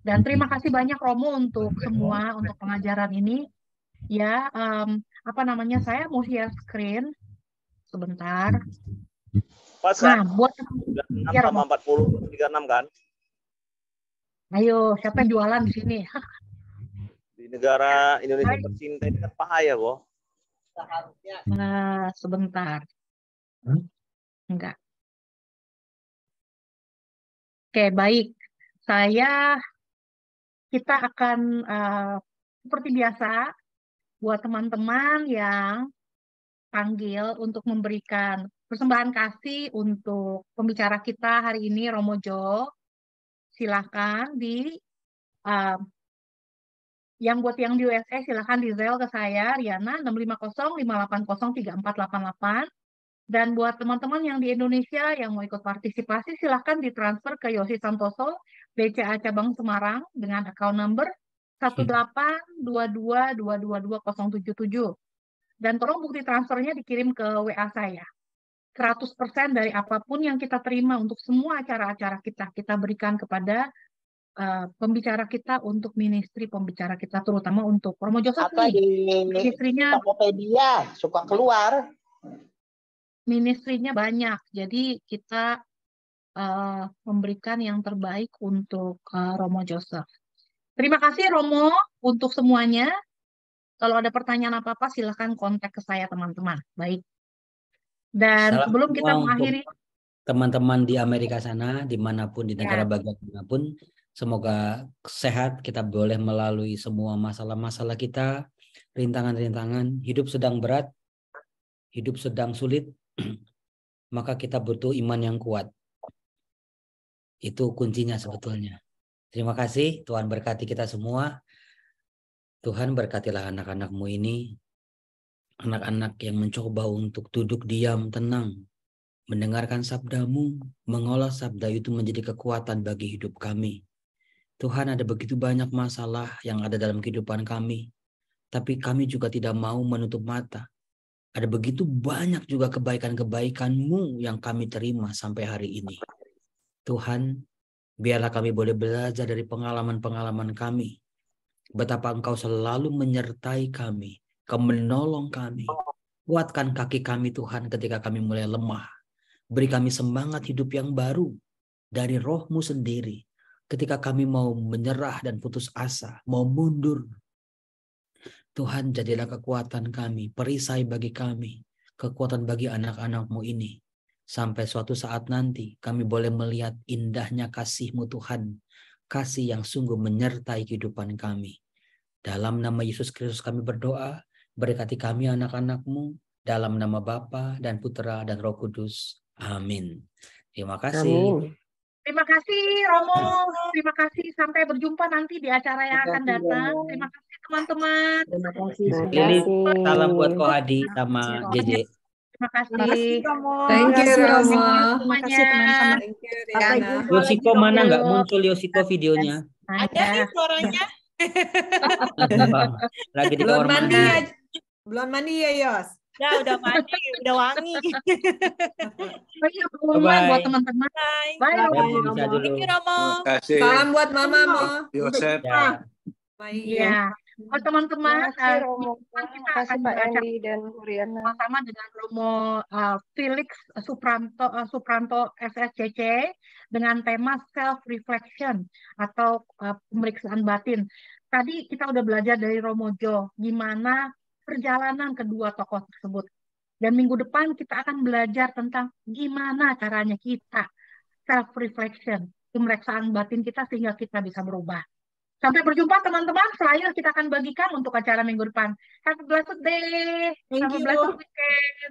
Dan terima kasih banyak Romo untuk semua untuk pengajaran ini. Ya, um, apa namanya saya mau share screen sebentar. Pas nah, buat 36 ya, 40 36 kan? Ayo, siapa yang jualan di sini? di negara Indonesia Hai. tercinta ini kan bahaya, Bo. Nah, sebentar. Hmm? Enggak. Oke, baik. Saya kita akan uh, seperti biasa buat teman-teman yang panggil untuk memberikan persembahan kasih untuk pembicara kita hari ini Romo Romojo. Silakan di uh, yang buat yang di USA silakan di ke saya Riana 650 580 3488 dan buat teman-teman yang di Indonesia yang mau ikut partisipasi, silahkan ditransfer ke Yosi Santoso, BCA Cabang Semarang dengan account number 18222222077. Dan tolong bukti transfernya dikirim ke WA saya. 100% dari apapun yang kita terima untuk semua acara-acara kita, kita berikan kepada uh, pembicara kita untuk ministry pembicara kita, terutama untuk Joseph Apa di ministrinya? Tokopedia, suka keluar ministrinya banyak. Jadi kita uh, memberikan yang terbaik untuk uh, Romo Joseph. Terima kasih Romo untuk semuanya. Kalau ada pertanyaan apa-apa silahkan kontak ke saya teman-teman. Baik. Dan Salam sebelum kita mengakhiri teman-teman di Amerika sana dimanapun di ya. negara ya. bagian manapun semoga sehat kita boleh melalui semua masalah-masalah kita rintangan-rintangan hidup sedang berat hidup sedang sulit maka kita butuh iman yang kuat. Itu kuncinya sebetulnya. Terima kasih, Tuhan berkati kita semua. Tuhan berkatilah anak-anakmu ini, anak-anak yang mencoba untuk duduk diam tenang, mendengarkan sabdamu, mengolah sabda itu menjadi kekuatan bagi hidup kami. Tuhan ada begitu banyak masalah yang ada dalam kehidupan kami, tapi kami juga tidak mau menutup mata. Ada begitu banyak juga kebaikan-kebaikanmu yang kami terima sampai hari ini. Tuhan, biarlah kami boleh belajar dari pengalaman-pengalaman kami. Betapa engkau selalu menyertai kami. Kau menolong kami. Kuatkan kaki kami Tuhan ketika kami mulai lemah. Beri kami semangat hidup yang baru dari rohmu sendiri. Ketika kami mau menyerah dan putus asa, mau mundur, Tuhan jadilah kekuatan kami, perisai bagi kami, kekuatan bagi anak-anakmu ini. Sampai suatu saat nanti kami boleh melihat indahnya kasihmu Tuhan, kasih yang sungguh menyertai kehidupan kami. Dalam nama Yesus Kristus kami berdoa, berkati kami anak-anakmu, dalam nama Bapa dan Putra dan Roh Kudus. Amin. Terima kasih. Amin. Terima kasih Romo, terima kasih sampai berjumpa nanti di acara yang akan datang. Terima kasih teman-teman. Terima kasih. Ini salam buat Ko Hadi sama JJ. Terima kasih. Terima kasih Romo. Thank you Romo. Terima kasih teman-teman. Yosiko mana nggak muncul Yosiko videonya? Ada nih suaranya. Lagi di kamar mandi. Belum mandi ya Yos? Ya udah mandi, udah wangi. Bye pengumuman buat teman-teman. Bye. Bye. Bye. Romo. Salam buat Mama, Mo. Yosep. Ya. Iya. Buat teman-teman, eh, kita akan baca dan Riana. Sama dengan Romo uh, Felix Supranto, uh, Supranto SSCC dengan tema self-reflection atau uh, pemeriksaan batin. Tadi kita udah belajar dari Romo Jo, gimana perjalanan kedua tokoh tersebut. Dan minggu depan kita akan belajar tentang gimana caranya kita self-reflection, pemeriksaan batin kita sehingga kita bisa berubah. Sampai berjumpa teman-teman, flyer kita akan bagikan untuk acara minggu depan. Have a blessed day. Have a blessed weekend.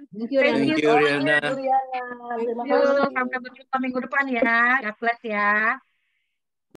Thank you, Sampai berjumpa minggu depan ya. God bless ya.